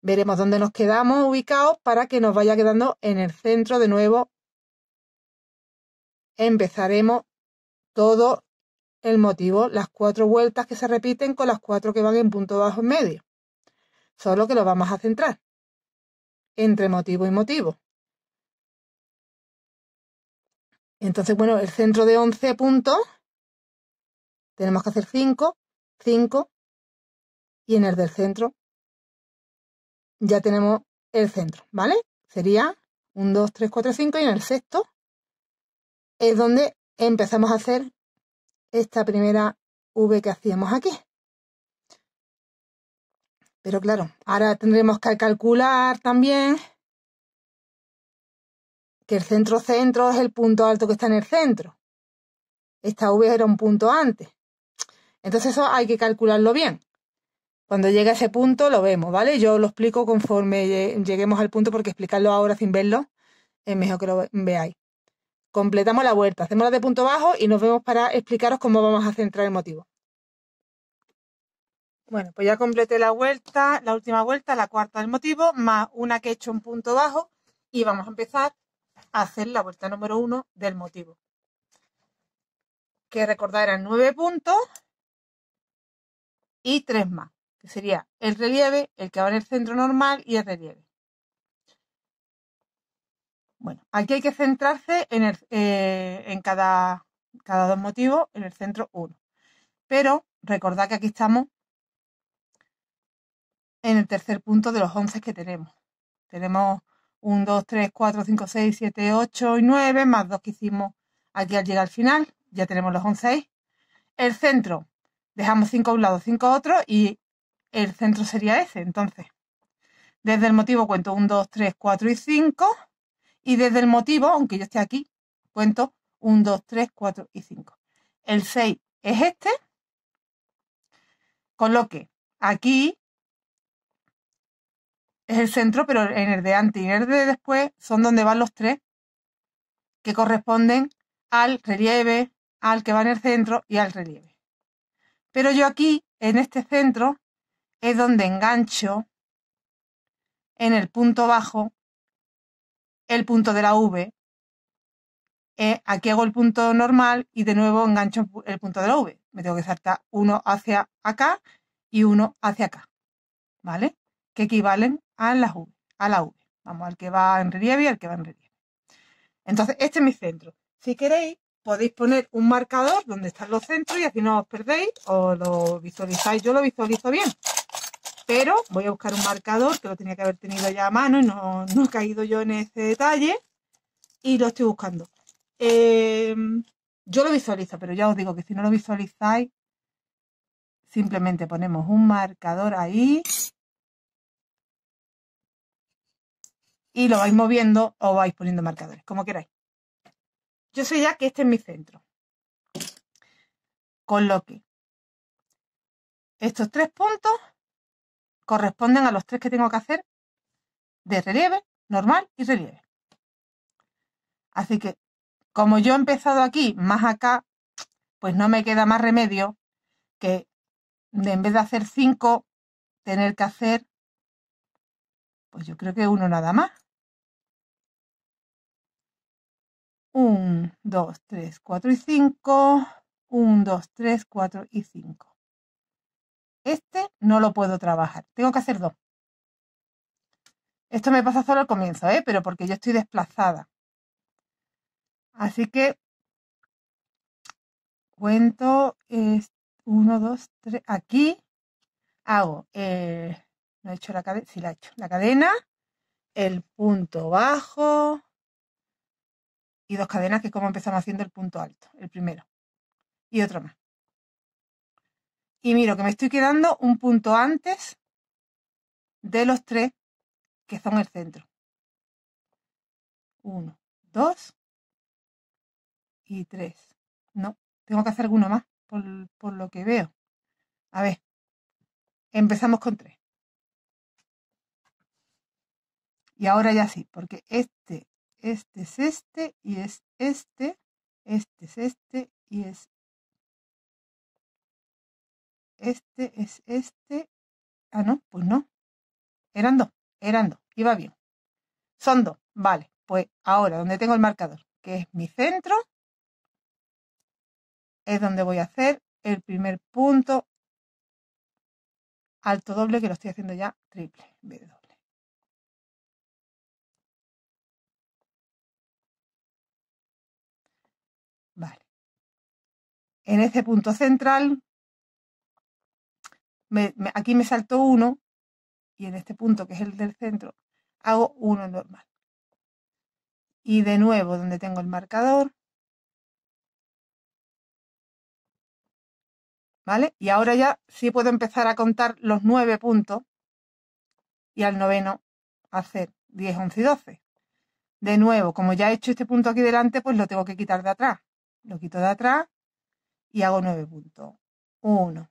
Veremos dónde nos quedamos ubicados para que nos vaya quedando en el centro de nuevo. Empezaremos todo el motivo, las cuatro vueltas que se repiten con las cuatro que van en punto bajo en medio. Solo que lo vamos a centrar entre motivo y motivo. Entonces, bueno, el centro de 11 puntos, tenemos que hacer 5, 5, y en el del centro ya tenemos el centro, ¿vale? Sería 1, 2, 3, 4, 5 y en el sexto es donde empezamos a hacer esta primera V que hacíamos aquí. Pero claro, ahora tendremos que calcular también que el centro-centro es el punto alto que está en el centro. Esta V era un punto antes. Entonces eso hay que calcularlo bien. Cuando llegue a ese punto lo vemos, ¿vale? Yo lo explico conforme lleguemos al punto porque explicarlo ahora sin verlo es mejor que lo veáis. Completamos la vuelta, hacemos la de punto bajo y nos vemos para explicaros cómo vamos a centrar el motivo. Bueno, pues ya completé la vuelta, la última vuelta, la cuarta del motivo, más una que he hecho un punto bajo y vamos a empezar a hacer la vuelta número uno del motivo. Que recordar eran nueve puntos y tres más que sería el relieve, el que va en el centro normal y el relieve. Bueno, aquí hay que centrarse en, eh, cada, cada dos motivos, en el centro 1. Pero recordad que aquí estamos en el tercer punto de los 11 que tenemos. Tenemos 1, 2, 3, 4, 5, 6, 7, 8 y 9, más 2 que hicimos aquí al llegar al final. Ya tenemos los 11 El centro, dejamos 5 a un lado, 5 a otro y el centro sería ese, entonces. Desde el motivo cuento 1, 2, 3, 4 y 5. Y desde el motivo, aunque yo esté aquí, cuento 1, 2, 3, 4 y 5. El 6 es este. Con lo que aquí es el centro, pero en el de antes y en el de después son donde van los tres que corresponden al relieve, al que va en el centro y al relieve. Pero yo aquí, en este centro, es donde engancho en el punto bajo el punto de la V. Eh, aquí hago el punto normal y de nuevo engancho el punto de la V. Me tengo que saltar uno hacia acá y uno hacia acá. ¿Vale? Que equivalen a las V, a la V. Vamos, al que va en relieve y al que va en relieve. Entonces, este es mi centro. Si queréis, podéis poner un marcador donde están los centros y así no os perdéis o lo visualizáis. Yo lo visualizo bien pero voy a buscar un marcador que lo tenía que haber tenido ya a mano y no, he caído yo en ese detalle y lo estoy buscando. Em, yo lo visualizo, pero ya os digo que si no lo visualizáis, simplemente ponemos un marcador ahí y lo vais moviendo o vais poniendo marcadores, como queráis. Yo sé ya que este es mi centro. Con lo que estos tres puntos corresponden a los tres que tengo que hacer de relieve, normal y relieve. Así que, como yo he empezado aquí, más acá, pues no me queda más remedio que de, en vez de hacer cinco, tener que hacer, pues yo creo que uno nada más. Un, dos, tres, cuatro y cinco. Un, dos, tres, cuatro y cinco. Este no lo puedo trabajar. Tengo que hacer dos. Esto me pasa solo al comienzo, ¿eh? pero porque yo estoy desplazada. Así que cuento es, uno, dos, tres. Aquí hago, eh, no he hecho la cadena, sí la he hecho, la cadena, el punto bajo y dos cadenas que como empezamos haciendo el punto alto, el primero y otro más. Y miro que me estoy quedando un punto antes de los tres que son el centro. Uno, dos y tres. No, tengo que hacer alguno más por, por lo que veo. A ver, empezamos con tres. Y ahora ya sí, porque este, este es este y es este, este es este y es este es este. Ah, no, pues no. Eran dos, eran dos, iba bien. Son dos, vale. Pues ahora, donde tengo el marcador, que es mi centro, es donde voy a hacer el primer punto alto doble, que lo estoy haciendo ya triple, doble. Vale. En ese punto central aquí me salto uno y en este punto que es el del centro hago uno normal. Y de nuevo donde tengo el marcador. ¿Vale? Y ahora ya sí puedo empezar a contar los nueve puntos y al noveno hacer 10, 11 y 12. De nuevo, como ya he hecho este punto aquí delante, pues lo tengo que quitar de atrás. Lo quito de atrás y hago nueve puntos. uno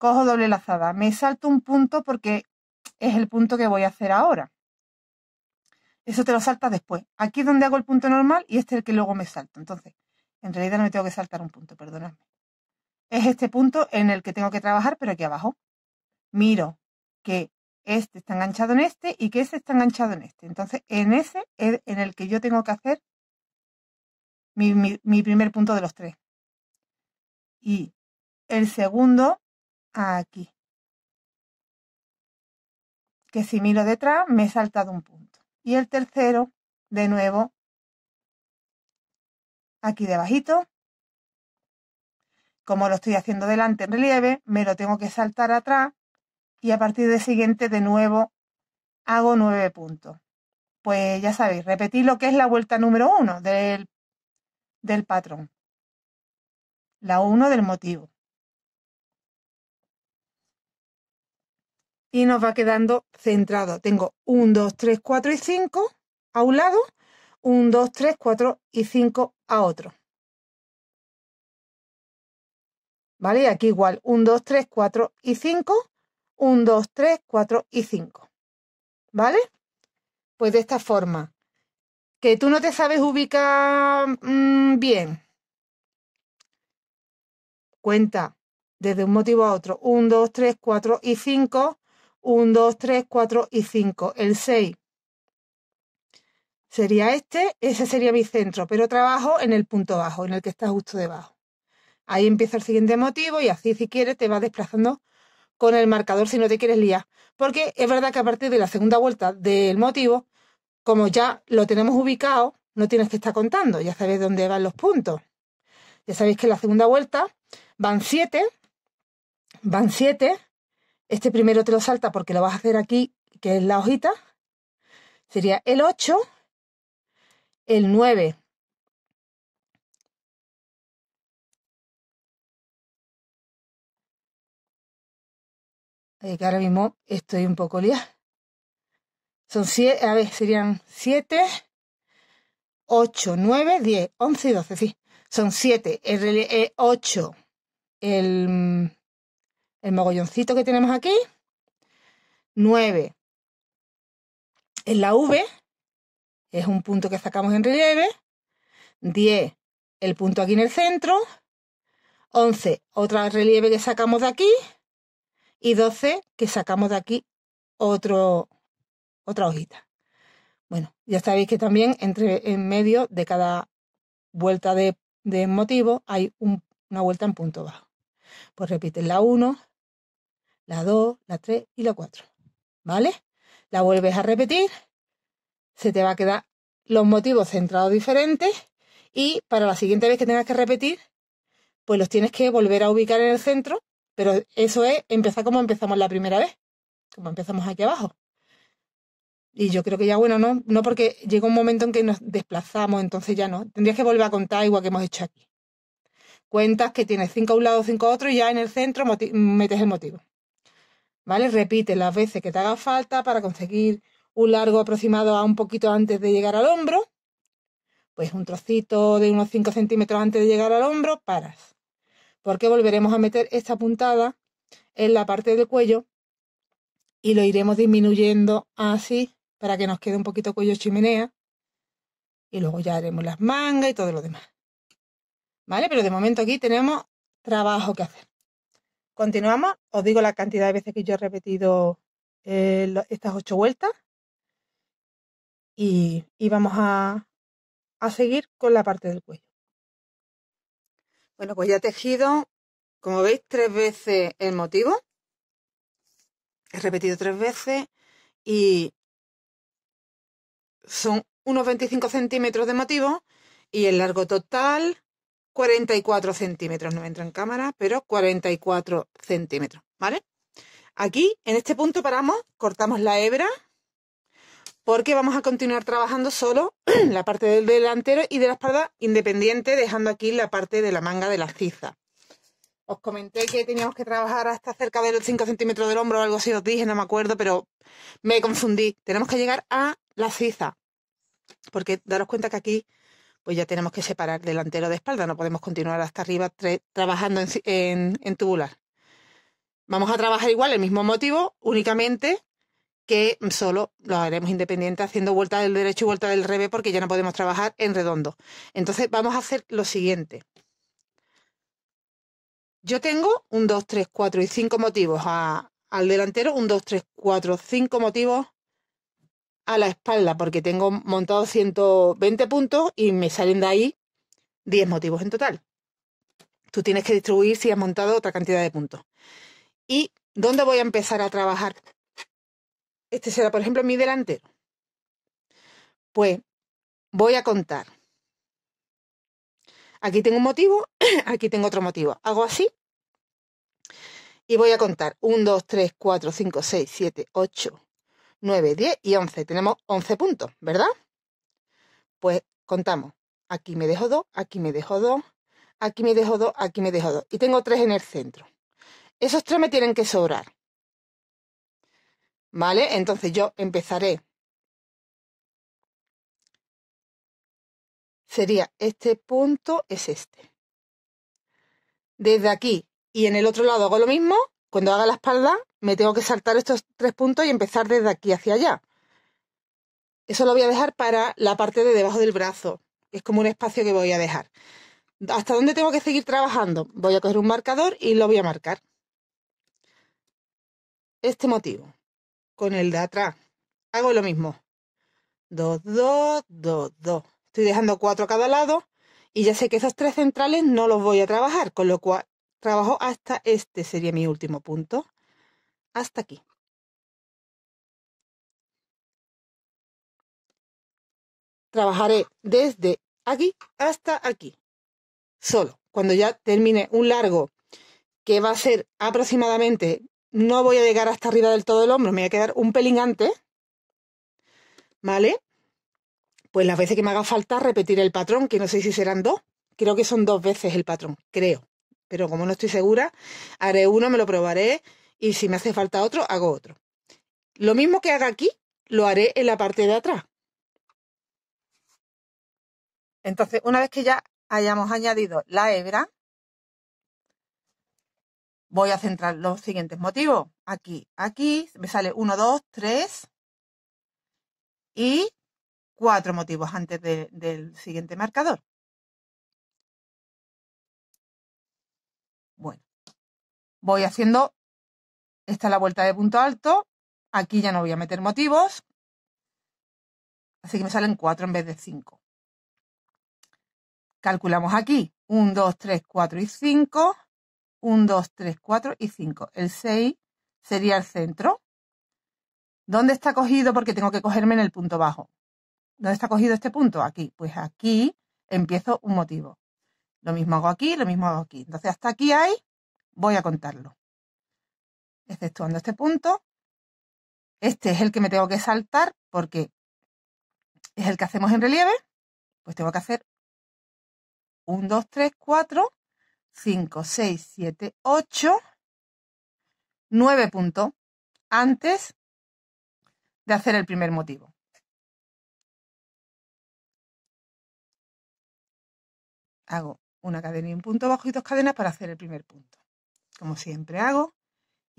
cojo doble lazada. Me salto un punto porque es el punto que voy a hacer ahora. Eso te lo saltas después. Aquí es donde hago el punto normal y este es el que luego me salto. Entonces, en realidad no me tengo que saltar un punto, perdonadme. Es este punto en el que tengo que trabajar, pero aquí abajo. Miro que este está enganchado en este y que ese está enganchado en este. Entonces, en ese es en el que yo tengo que hacer mi primer punto de los tres. Y el segundo aquí. Que si miro detrás me he saltado un punto. Y el tercero, de nuevo, aquí debajito. Como lo estoy haciendo delante en relieve, me lo tengo que saltar atrás y a partir del siguiente de nuevo hago nueve puntos. Pues ya sabéis, repetir lo que es la vuelta número uno del, del patrón. La uno del motivo. y nos va quedando centrado. Tengo 1, 2, 3, 4 y 5 a un lado, 1, 2, 3, 4 y 5 a otro. ¿Vale? Aquí igual, 1, 2, 3, 4 y 5, 1, 2, 3, 4 y 5. ¿Vale? Pues de esta forma, que tú no te sabes ubicar mm, bien. Cuenta desde un motivo a otro, 1, 2, 3, 4 y 5, 1, 2, 3, 4 y 5. El 6 sería este, ese sería mi centro, pero trabajo en el punto bajo, en el que está justo debajo. Ahí empieza el siguiente motivo y así si quieres te vas desplazando con el marcador si no te quieres liar. Porque es verdad que a partir de la segunda vuelta del motivo, como ya lo tenemos ubicado, no tienes que estar contando, ya sabes dónde van los puntos. Ya sabéis que en la segunda vuelta van 7, van 7, este primero te lo salta porque lo vas a hacer aquí, que es la hojita. Sería el 8, el 9. que ahora mismo estoy un poco liada. Son 7, a ver, serían 7, 8, 9, 10, 11 y 12, sí. Son 7, el 8, eh, el mm, el mogolloncito que tenemos aquí, 9. En la V es un punto que sacamos en relieve, 10 el punto aquí en el centro, 11 otra relieve que sacamos de aquí y 12 que sacamos de aquí otro, otra hojita. Bueno, ya sabéis que también entre en medio de cada vuelta de, motivo hay una vuelta en punto bajo. Pues repite la 1, la 2, la 3 y la 4. ¿Vale? La vuelves a repetir, se te va a quedar los motivos centrados diferentes y para la siguiente vez que tengas que repetir, pues los tienes que volver a ubicar en el centro, pero eso es empezar como empezamos la primera vez, como empezamos aquí abajo. Y yo creo que ya, bueno, no, no porque llega un momento en que nos desplazamos, entonces ya no. Tendrías que volver a contar igual que hemos hecho aquí. Cuentas que tienes cinco a un lado, cinco a otro, y ya en el centro metes el motivo. ¿vale? Repite las veces que te haga falta para conseguir un largo aproximado a un poquito antes de llegar al hombro. Pues un trocito de unos 5 centímetros antes de llegar al hombro, paras. Porque volveremos a meter esta puntada en la parte del cuello y lo iremos disminuyendo así para que nos quede un poquito cuello chimenea. Y luego ya haremos las mangas y todo lo demás. ¿Vale? Pero de momento aquí tenemos trabajo que hacer. Continuamos, os digo la cantidad de veces que yo he repetido eh, estas ocho vueltas y, vamos a, a seguir con la parte del cuello. Bueno, pues ya he tejido, como veis, tres veces el motivo. He repetido tres veces y son unos 25 centímetros de motivo y el largo total 44 centímetros, no me entra en cámara, pero 44 centímetros, ¿vale? Aquí, en este punto paramos, cortamos la hebra, porque vamos a continuar trabajando solo la parte del delantero y de la espalda independiente, dejando aquí la parte de la manga de la ciza. Os comenté que teníamos que trabajar hasta cerca de los 5 centímetros del hombro o algo así, os dije, no me acuerdo, pero me confundí. Tenemos que llegar a la ciza, porque daros cuenta que aquí pues ya tenemos que separar delantero de espalda, no podemos continuar hasta arriba trabajando en, tubular. Vamos a trabajar igual el mismo motivo, únicamente que solo lo haremos independiente haciendo vuelta del derecho y vuelta del revés porque ya no podemos trabajar en redondo. Entonces vamos a hacer lo siguiente. Yo tengo un 2, 3, 4 y 5 motivos al delantero, un 2, 3, 4, 5 motivos a la espalda porque tengo montado 120 puntos y me salen de ahí 10 motivos en total. Tú tienes que distribuir si has montado otra cantidad de puntos. ¿Y dónde voy a empezar a trabajar? Este será, por ejemplo, mi delantero. Pues voy a contar. Aquí tengo un motivo, aquí tengo otro motivo. Hago así y voy a contar 1, 2, 3, 4, 5, 6, 7, 8, 9, 10 y 11. Tenemos 11 puntos, ¿verdad? Pues contamos. Aquí me dejo 2, aquí me dejo 2, aquí me dejo 2, aquí me dejo 2. Y tengo 3 en el centro. Esos 3 me tienen que sobrar. ¿Vale? Entonces yo empezaré. Sería este punto es este. Desde aquí y en el otro lado hago lo mismo. Cuando haga la espalda, me tengo que saltar estos tres puntos y empezar desde aquí hacia allá. Eso lo voy a dejar para la parte de debajo del brazo, es como un espacio que voy a dejar. ¿Hasta dónde tengo que seguir trabajando? Voy a coger un marcador y lo voy a marcar. Este motivo. Con el de atrás. Hago lo mismo. Dos, dos, dos, dos. Estoy dejando cuatro a cada lado y ya sé que esos tres centrales no los voy a trabajar, con lo cual trabajo hasta este sería mi último punto. Hasta aquí. Trabajaré desde aquí hasta aquí, solo. Cuando ya termine un largo que va a ser aproximadamente, no voy a llegar hasta arriba del todo el hombro, me voy a quedar un pelín antes, ¿vale? Pues las veces que me haga falta repetir el patrón, que no sé si serán dos, creo que son dos veces el patrón, creo. Pero como no estoy segura, haré uno, me lo probaré y si me hace falta otro, hago otro. Lo mismo que haga aquí, lo haré en la parte de atrás. Entonces, una vez que ya hayamos añadido la hebra, voy a centrar los siguientes motivos. Aquí, aquí, me sale uno, dos, tres, y cuatro motivos antes del siguiente marcador. Bueno, voy haciendo esta es la vuelta de punto alto. Aquí ya no voy a meter motivos. Así que me salen 4 en vez de 5. Calculamos aquí 1, 2, 3, 4 y 5. 1, 2, 3, 4 y 5. El 6 sería el centro. ¿Dónde está cogido? Porque tengo que cogerme en el punto bajo. ¿Dónde está cogido este punto? Aquí. Pues aquí empiezo un motivo. Lo mismo hago aquí, lo mismo hago aquí. Entonces hasta aquí hay, voy a contarlo exceptuando este punto. Este es el que me tengo que saltar porque es el que hacemos en relieve. Pues tengo que hacer 1, 2, 3, 4, 5, 6, 7, 8, 9 puntos antes de hacer el primer motivo. Hago una cadena y un punto bajo y dos cadenas para hacer el primer punto. Como siempre hago,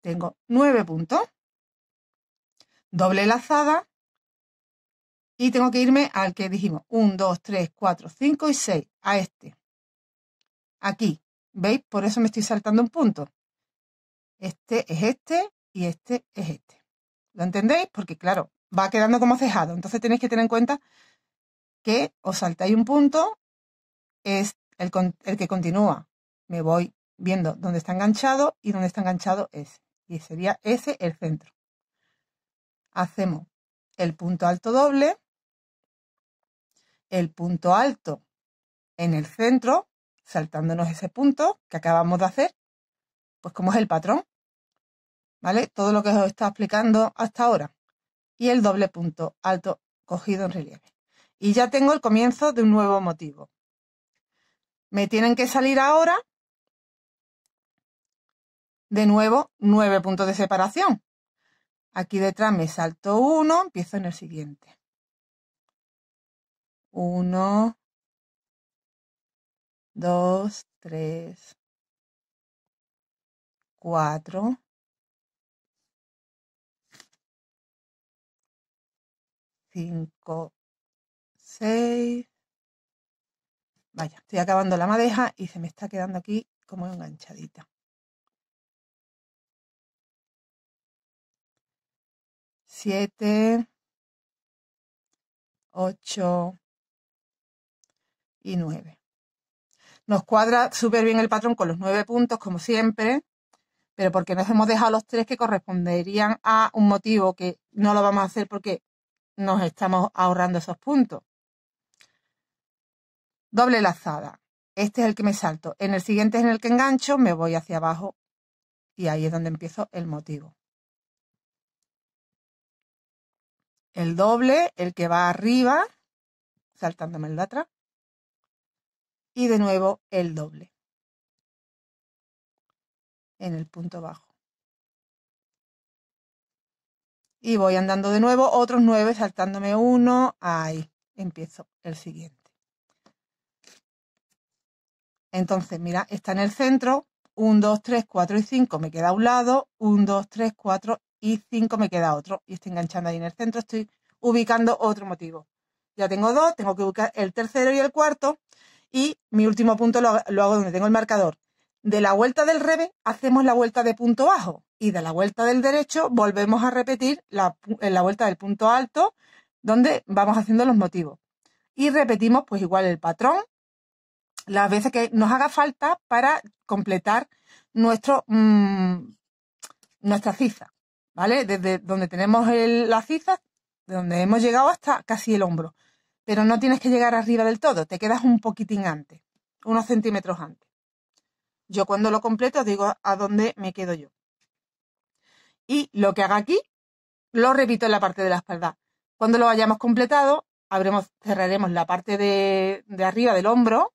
tengo nueve puntos, doble lazada y tengo que irme al que dijimos 1, 2, 3, 4, 5 y 6, a este. Aquí, ¿veis? Por eso me estoy saltando un punto. Este es este y este es este. ¿Lo entendéis? Porque claro, va quedando como cejado. Entonces tenéis que tener en cuenta que os saltáis un punto, es el, el que continúa. Me voy viendo dónde está enganchado y dónde está enganchado es y sería ese el centro. Hacemos el punto alto doble, el punto alto en el centro, saltándonos ese punto que acabamos de hacer, pues como es el patrón, ¿vale? Todo lo que os está explicando hasta ahora. Y el doble punto alto cogido en relieve. Y ya tengo el comienzo de un nuevo motivo. Me tienen que salir ahora de nuevo, nueve puntos de separación. Aquí detrás me salto uno, empiezo en el siguiente. Uno, dos, tres, cuatro, cinco, seis. Vaya, estoy acabando la madeja y se me está quedando aquí como enganchadita. 7, ocho y nueve. Nos cuadra súper bien el patrón con los nueve puntos, como siempre, pero porque nos hemos dejado los tres que corresponderían a un motivo que no lo vamos a hacer porque nos estamos ahorrando esos puntos. Doble lazada. Este es el que me salto. En el siguiente es en el que engancho, me voy hacia abajo y ahí es donde empiezo el motivo. el doble, el que va arriba, saltándome el de atrás, y de nuevo el doble en el punto bajo. Y voy andando de nuevo otros nueve, saltándome uno, ahí empiezo el siguiente. Entonces, mira, está en el centro, 1, 2, 3, 4 y 5 me queda a un lado, 1, 2, 3, 4 y 5 me queda otro. Y estoy enganchando ahí en el centro, estoy ubicando otro motivo. Ya tengo dos, tengo que buscar el tercero y el cuarto. Y mi último punto lo, hago donde tengo el marcador. De la vuelta del revés hacemos la vuelta de punto bajo y de la vuelta del derecho volvemos a repetir la, eh, la vuelta del punto alto donde vamos haciendo los motivos. Y repetimos pues igual el patrón las veces que nos haga falta para completar nuestro, mm, nuestra ciza ¿vale? Desde donde tenemos el, la ciza, de donde hemos llegado hasta casi el hombro. Pero no tienes que llegar arriba del todo, te quedas un poquitín antes, unos centímetros antes. Yo cuando lo completo digo a dónde me quedo yo. Y lo que haga aquí, lo repito en la parte de la espalda. Cuando lo hayamos completado, cerraremos la parte de arriba del hombro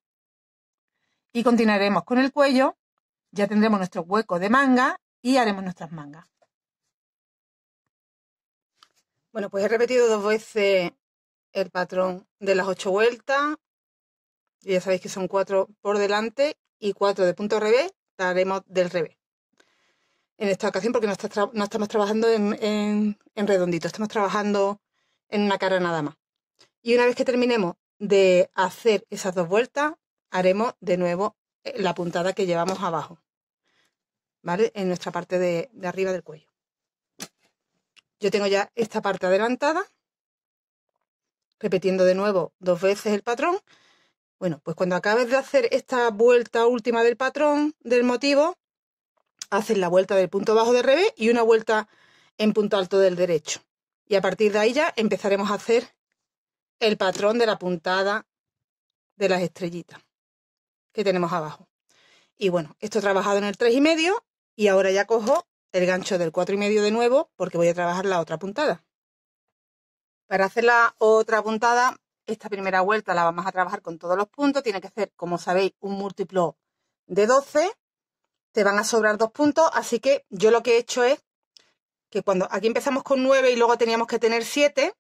y continuaremos con el cuello. Ya tendremos nuestro hueco de manga y haremos nuestras mangas. Bueno, pues he repetido dos veces el patrón de las ocho vueltas. Ya sabéis que son cuatro por delante y cuatro de punto revés. La haremos del revés. En esta ocasión, porque no, estamos trabajando en, redondito, estamos trabajando en una cara nada más. Y una vez que terminemos de hacer esas dos vueltas, haremos de nuevo eh, la puntada que llevamos abajo, ¿vale? En nuestra parte de arriba del cuello. Yo tengo ya esta parte adelantada, repitiendo de nuevo dos veces el patrón. Bueno, pues cuando acabes de hacer esta vuelta última del patrón, del motivo, haces la vuelta del punto bajo de revés y una vuelta en punto alto del derecho. Y a partir de ahí ya empezaremos a hacer el patrón de la puntada de las estrellitas que tenemos abajo. Y bueno, esto he trabajado en el 3,5 y ahora ya cojo el gancho del 4 y medio de nuevo porque voy a trabajar la otra puntada. Para hacer la otra puntada, esta primera vuelta la vamos a trabajar con todos los puntos. Tiene que ser, como sabéis, un múltiplo de 12. Te van a sobrar dos puntos, así que yo lo que he hecho es que cuando aquí empezamos con 9 y luego teníamos que tener 7,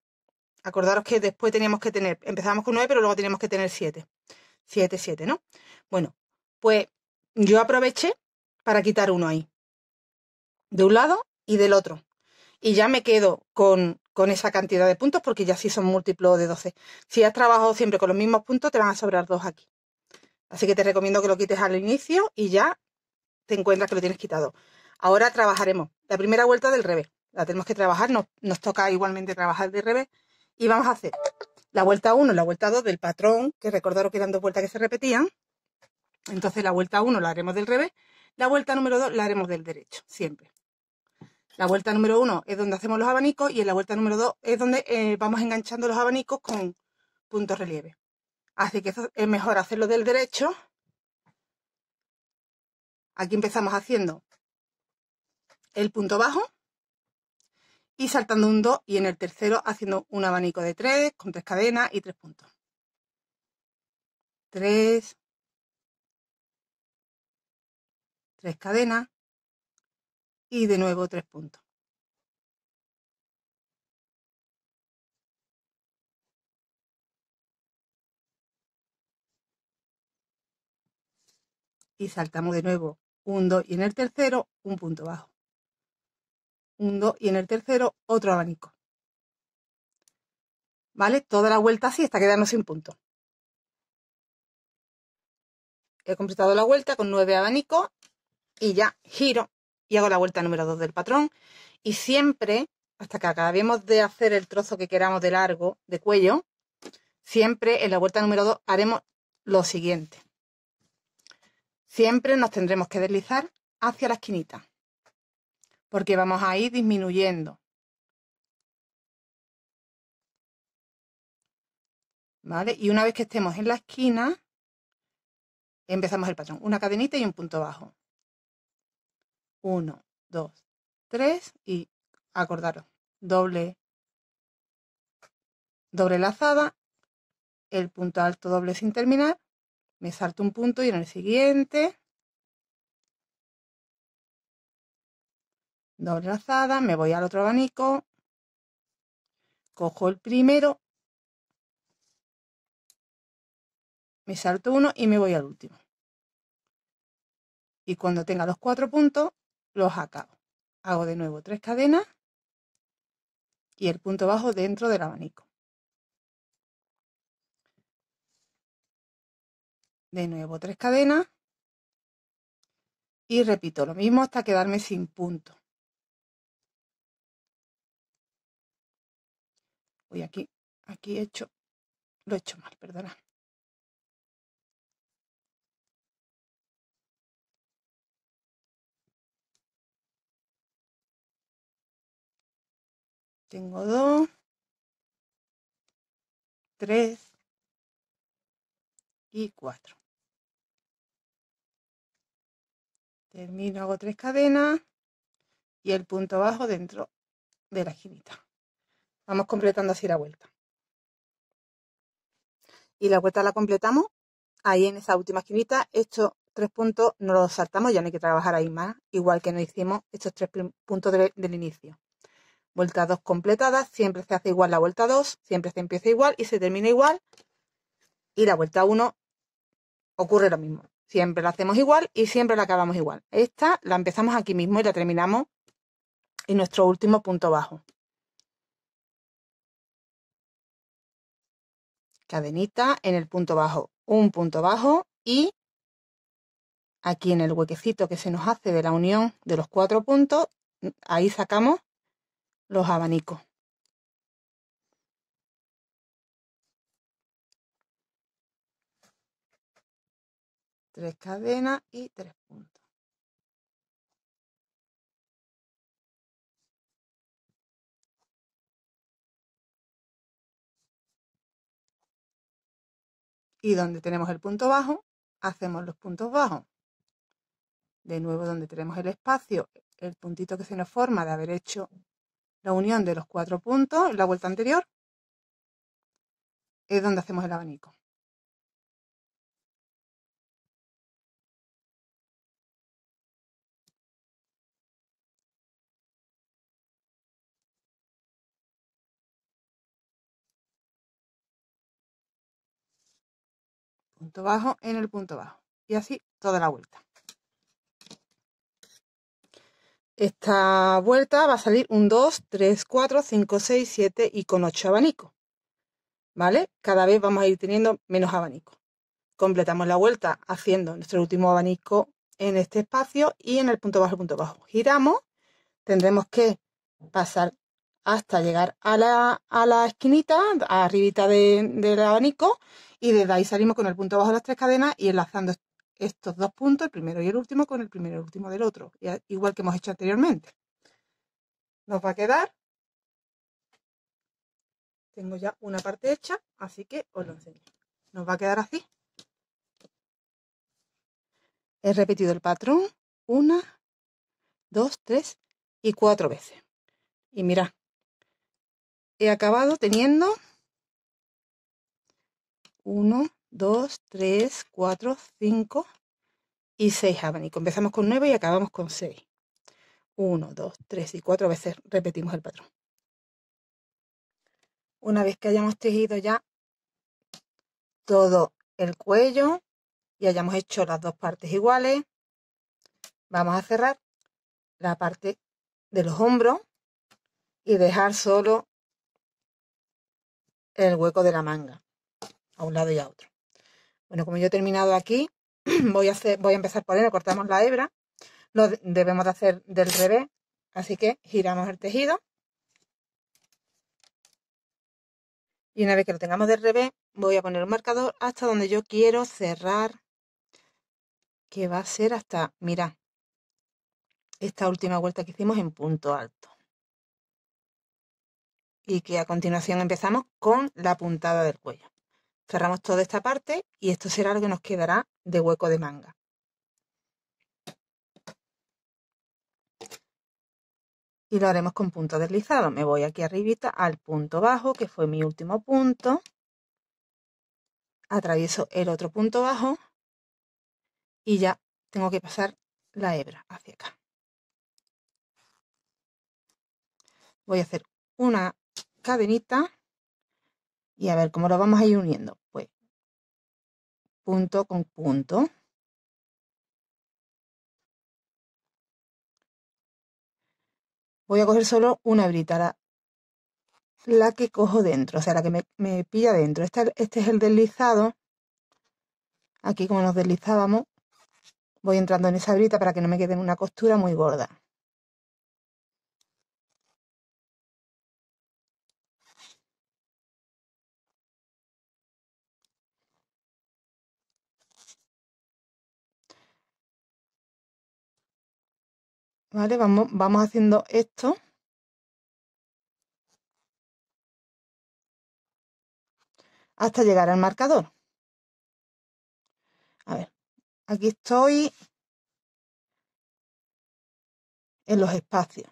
acordaros que después teníamos que tener, empezamos con 9 pero luego teníamos que tener 7. 7, 7, ¿no? Bueno, pues yo aproveché para quitar uno ahí de un lado y del otro. Y ya me quedo con, con esa cantidad de puntos porque ya sí son múltiplos de 12. Si has trabajado siempre con los mismos puntos, te van a sobrar dos aquí. Así que te recomiendo que lo quites al inicio y ya te encuentras que lo tienes quitado. Ahora trabajaremos la primera vuelta del revés. La tenemos que trabajar, nos, nos toca igualmente trabajar de revés. Y vamos a hacer la vuelta 1 la vuelta 2 del patrón, que recordaros que eran dos vueltas que se repetían. Entonces la vuelta 1 la haremos del revés, la vuelta número 2 la haremos del derecho, siempre. La vuelta número uno es donde hacemos los abanicos y en la vuelta número dos es donde eh, vamos enganchando los abanicos con puntos relieve. Así que es mejor hacerlo del derecho. Aquí empezamos haciendo el punto bajo y saltando un 2 y en el tercero haciendo un abanico de 3 con 3 cadenas y 3 puntos. 3, 3 cadenas, y de nuevo tres puntos. Y saltamos de nuevo un 2 y en el tercero un punto bajo. Un 2 y en el tercero otro abanico. ¿Vale? Toda la vuelta así hasta quedarnos sin punto. He completado la vuelta con nueve abanicos y ya giro y hago la vuelta número 2 del patrón y siempre, hasta que acabemos de hacer el trozo que queramos de largo, de cuello, siempre en la vuelta número 2 haremos lo siguiente. Siempre nos tendremos que deslizar hacia la esquinita porque vamos a ir disminuyendo. ¿Vale? Y una vez que estemos en la esquina, empezamos el patrón. Una cadenita y un punto bajo. 1, 2, 3 y acordaros, doble, doble lazada, el punto alto doble sin terminar, me salto un punto y en el siguiente doble lazada, me voy al otro abanico, cojo el primero, me salto uno y me voy al último. Y cuando tenga los cuatro puntos, los acabo. Hago de nuevo tres cadenas y el punto bajo dentro del abanico. De nuevo tres cadenas y repito lo mismo hasta quedarme sin punto. voy aquí, aquí he hecho, lo he hecho mal, perdona. Tengo dos, tres y cuatro. Termino, hago tres cadenas y el punto bajo dentro de la esquinita. Vamos completando así la vuelta. Y la vuelta la completamos ahí en esa última esquinita. Estos tres puntos no los saltamos, ya no hay que trabajar ahí más, igual que nos hicimos estos tres puntos del inicio vuelta 2 completada, siempre se hace igual la vuelta 2, siempre se empieza igual y se termina igual. Y la vuelta 1 ocurre lo mismo. Siempre la hacemos igual y siempre la acabamos igual. Esta la empezamos aquí mismo y la terminamos en nuestro último punto bajo. Cadenita en el punto bajo, un punto bajo y aquí en el huequecito que se nos hace de la unión de los cuatro puntos, ahí sacamos los abanicos tres cadenas y tres puntos y donde tenemos el punto bajo hacemos los puntos bajos de nuevo donde tenemos el espacio el puntito que se nos forma de haber hecho la unión de los cuatro puntos, en la vuelta anterior, es donde hacemos el abanico. punto bajo en el punto bajo y así toda la vuelta. Esta vuelta va a salir un 2, 3, 4, 5, 6, 7 y con 8 abanicos. ¿Vale? Cada vez vamos a ir teniendo menos abanicos. Completamos la vuelta haciendo nuestro último abanico en este espacio y en el punto bajo, punto bajo. Giramos, tendremos que pasar hasta llegar a la, a la esquinita, arribita del abanico, y desde ahí salimos con el punto bajo de las tres cadenas y enlazando estos dos puntos, el primero y el último, con el primero y el último del otro, igual que hemos hecho anteriormente. Nos va a quedar, tengo ya una parte hecha, así que os lo enseño. Nos va a quedar así. He repetido el patrón una, dos, tres y cuatro veces. Y mirad, he acabado teniendo uno, 2, 3, 4, 5 y 6 abanicos. Empezamos con 9 y acabamos con 6. 1, 2, 3 y 4 veces repetimos el patrón. Una vez que hayamos tejido ya todo el cuello y hayamos hecho las dos partes iguales, vamos a cerrar la parte de los hombros y dejar solo el hueco de la manga a un lado y a otro. Bueno, como yo he terminado aquí, voy a, hacer, voy a empezar por él, cortamos la hebra. Lo debemos de hacer del revés, así que giramos el tejido. Y una vez que lo tengamos del revés, voy a poner un marcador hasta donde yo quiero cerrar, que va a ser hasta, mira, esta última vuelta que hicimos en punto alto. Y que a continuación empezamos con la puntada del cuello. Cerramos toda esta parte y esto será lo que nos quedará de hueco de manga. Y lo haremos con punto deslizado. Me voy aquí arribita al punto bajo, que fue mi último punto. Atravieso el otro punto bajo y ya tengo que pasar la hebra hacia acá. Voy a hacer una cadenita y a ver, ¿cómo lo vamos a ir uniendo? Pues punto con punto. Voy a coger solo una brita, la, que cojo dentro, o sea, la que me, pilla dentro. Este, este es el deslizado. Aquí como nos deslizábamos, voy entrando en esa brita para que no me quede una costura muy gorda. ¿Vale? Vamos, vamos haciendo esto. Hasta llegar al marcador. A ver, aquí estoy en los espacios.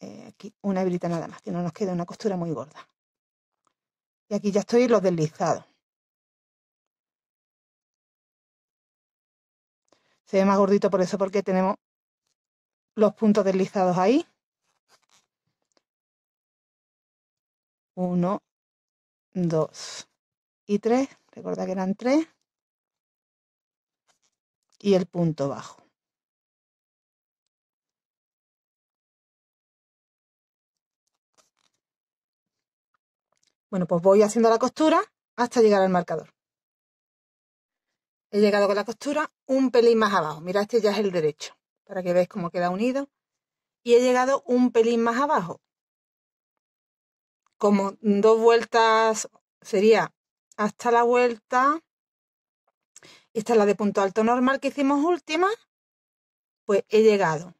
Eh, aquí una hebrita nada más, que no nos quede una costura muy gorda. Y aquí ya estoy los deslizados. Se ve más gordito por eso, porque tenemos los puntos deslizados ahí. Uno, dos y tres. Recuerda que eran tres. Y el punto bajo. Bueno, pues voy haciendo la costura hasta llegar al marcador he llegado con la costura un pelín más abajo. Mira, este ya es el derecho, para que veáis cómo queda unido. Y he llegado un pelín más abajo. Como dos vueltas sería hasta la vuelta. Esta es la de punto alto normal que hicimos última. Pues he llegado.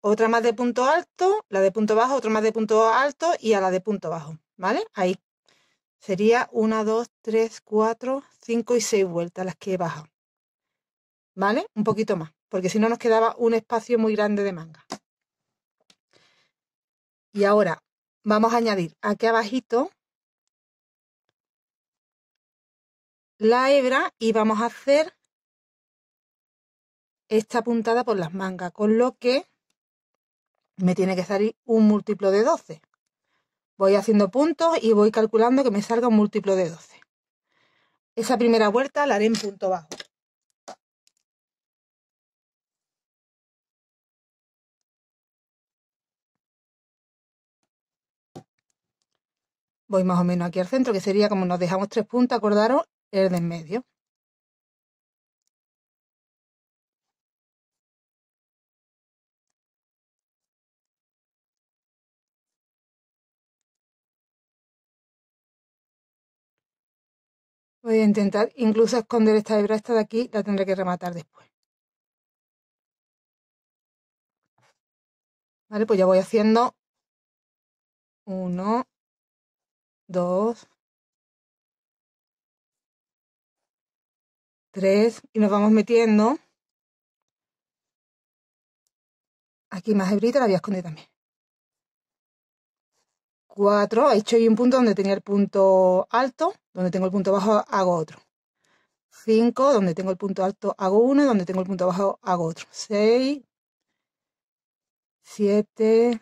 Otra más de punto alto, la de punto bajo, otra más de punto alto y a la de punto bajo. ¿Vale? Ahí Sería una, dos, tres, cuatro, cinco y seis vueltas las que he bajado. ¿Vale? Un poquito más, porque si no nos quedaba un espacio muy grande de manga. Y ahora vamos a añadir aquí abajito la hebra y vamos a hacer esta puntada por las mangas, con lo que me tiene que salir un múltiplo de 12. Voy haciendo puntos y voy calculando que me salga un múltiplo de 12. Esa primera vuelta la haré en punto bajo. Voy más o menos aquí al centro, que sería como nos dejamos tres puntos, acordaros, el de en medio. Voy a intentar incluso esconder esta hebra, esta de aquí, la tendré que rematar después. Vale, pues ya voy haciendo uno, dos, tres y nos vamos metiendo. Aquí más hebrita la voy a esconder también he hecho ahí un punto donde tenía el punto alto, donde tengo el punto bajo hago otro. 5, donde tengo el punto alto hago uno, donde tengo el punto bajo hago otro. 6, 7,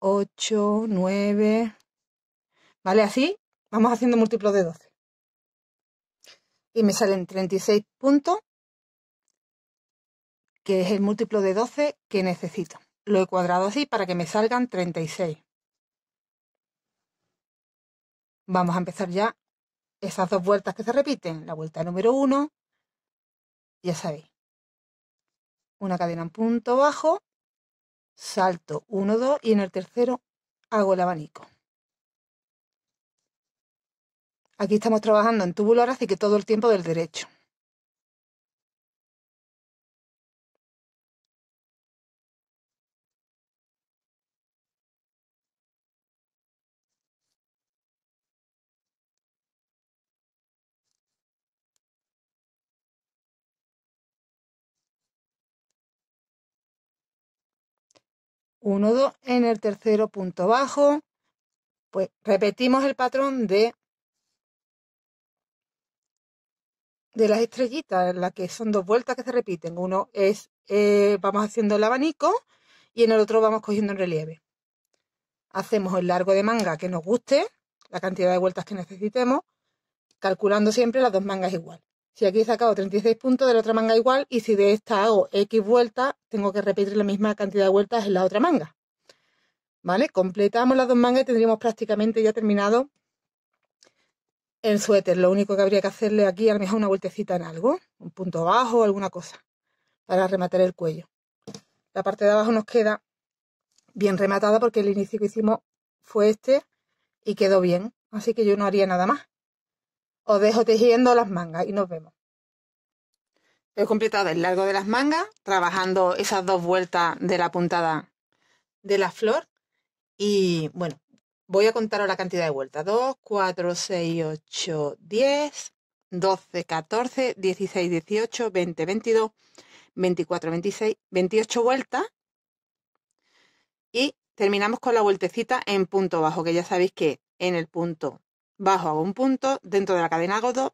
8, 9. ¿Vale? Así vamos haciendo múltiplos de 12. Y me salen 36 puntos, que es el múltiplo de 12 que necesito lo he cuadrado así para que me salgan 36. Vamos a empezar ya esas dos vueltas que se repiten. La vuelta número uno ya sabéis. Una cadena en punto bajo, salto 1, 2 y en el tercero hago el abanico. Aquí estamos trabajando en tubular, así que todo el tiempo del derecho. 1, 2, en el tercero punto bajo, pues repetimos el patrón de, de las estrellitas, en la que son dos vueltas que se repiten. Uno es, eh, vamos haciendo el abanico y en el otro vamos cogiendo en relieve. Hacemos el largo de manga que nos guste, la cantidad de vueltas que necesitemos, calculando siempre las dos mangas igual. Si aquí he sacado 36 puntos de la otra manga igual y si de esta hago X vueltas, tengo que repetir la misma cantidad de vueltas en la otra manga. ¿Vale? Completamos las dos mangas y tendríamos prácticamente ya terminado el suéter. Lo único que habría que hacerle aquí a lo mejor una vueltecita en algo, un punto o alguna cosa, para rematar el cuello. La parte de abajo nos queda bien rematada porque el inicio que hicimos fue este y quedó bien. Así que yo no haría nada más. Os dejo tejiendo las mangas y nos vemos. He completado el largo de las mangas, trabajando esas dos vueltas de la puntada de la flor. Y bueno, voy a contaros la cantidad de vueltas. 2, 4, 6, 8, 10, 12, 14, 16, 18, 20, 22, 24, 26, 28 vueltas. Y terminamos con la vueltecita en punto bajo, que ya sabéis que en el punto bajo hago un punto dentro de la cadena dos,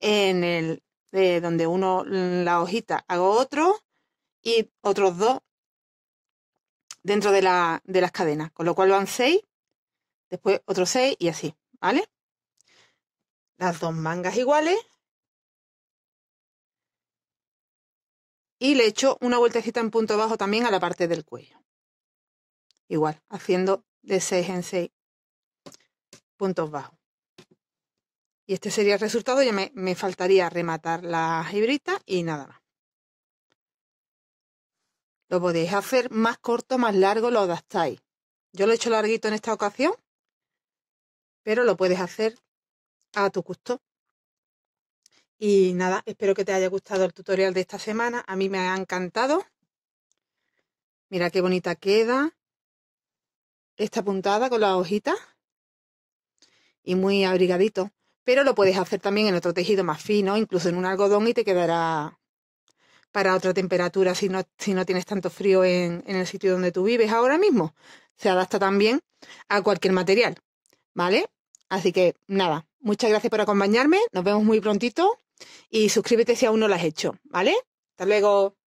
en el de eh, donde uno la hojita hago otro y otros dos dentro de, las cadenas, con lo cual van seis, después otros seis y así, ¿vale? Las dos mangas iguales y le echo una vueltecita en punto bajo también a la parte del cuello. Igual, haciendo de seis en seis puntos bajos. Y este sería el resultado, ya me, faltaría rematar la hebritas y nada más. Lo podéis hacer más corto, más largo, lo adaptáis. Yo lo he hecho larguito en esta ocasión, pero lo puedes hacer a tu gusto. Y nada, espero que te haya gustado el tutorial de esta semana. A mí me ha encantado. Mira qué bonita queda esta puntada con las hojitas y muy abrigadito. Pero lo puedes hacer también en otro tejido más fino, incluso en un algodón, y te quedará para otra temperatura si no, si no tienes tanto frío en, en el sitio donde tú vives ahora mismo. Se adapta también a cualquier material, ¿vale? Así que nada, muchas gracias por acompañarme, nos vemos muy prontito y suscríbete si aún no lo has hecho, ¿vale? Hasta luego.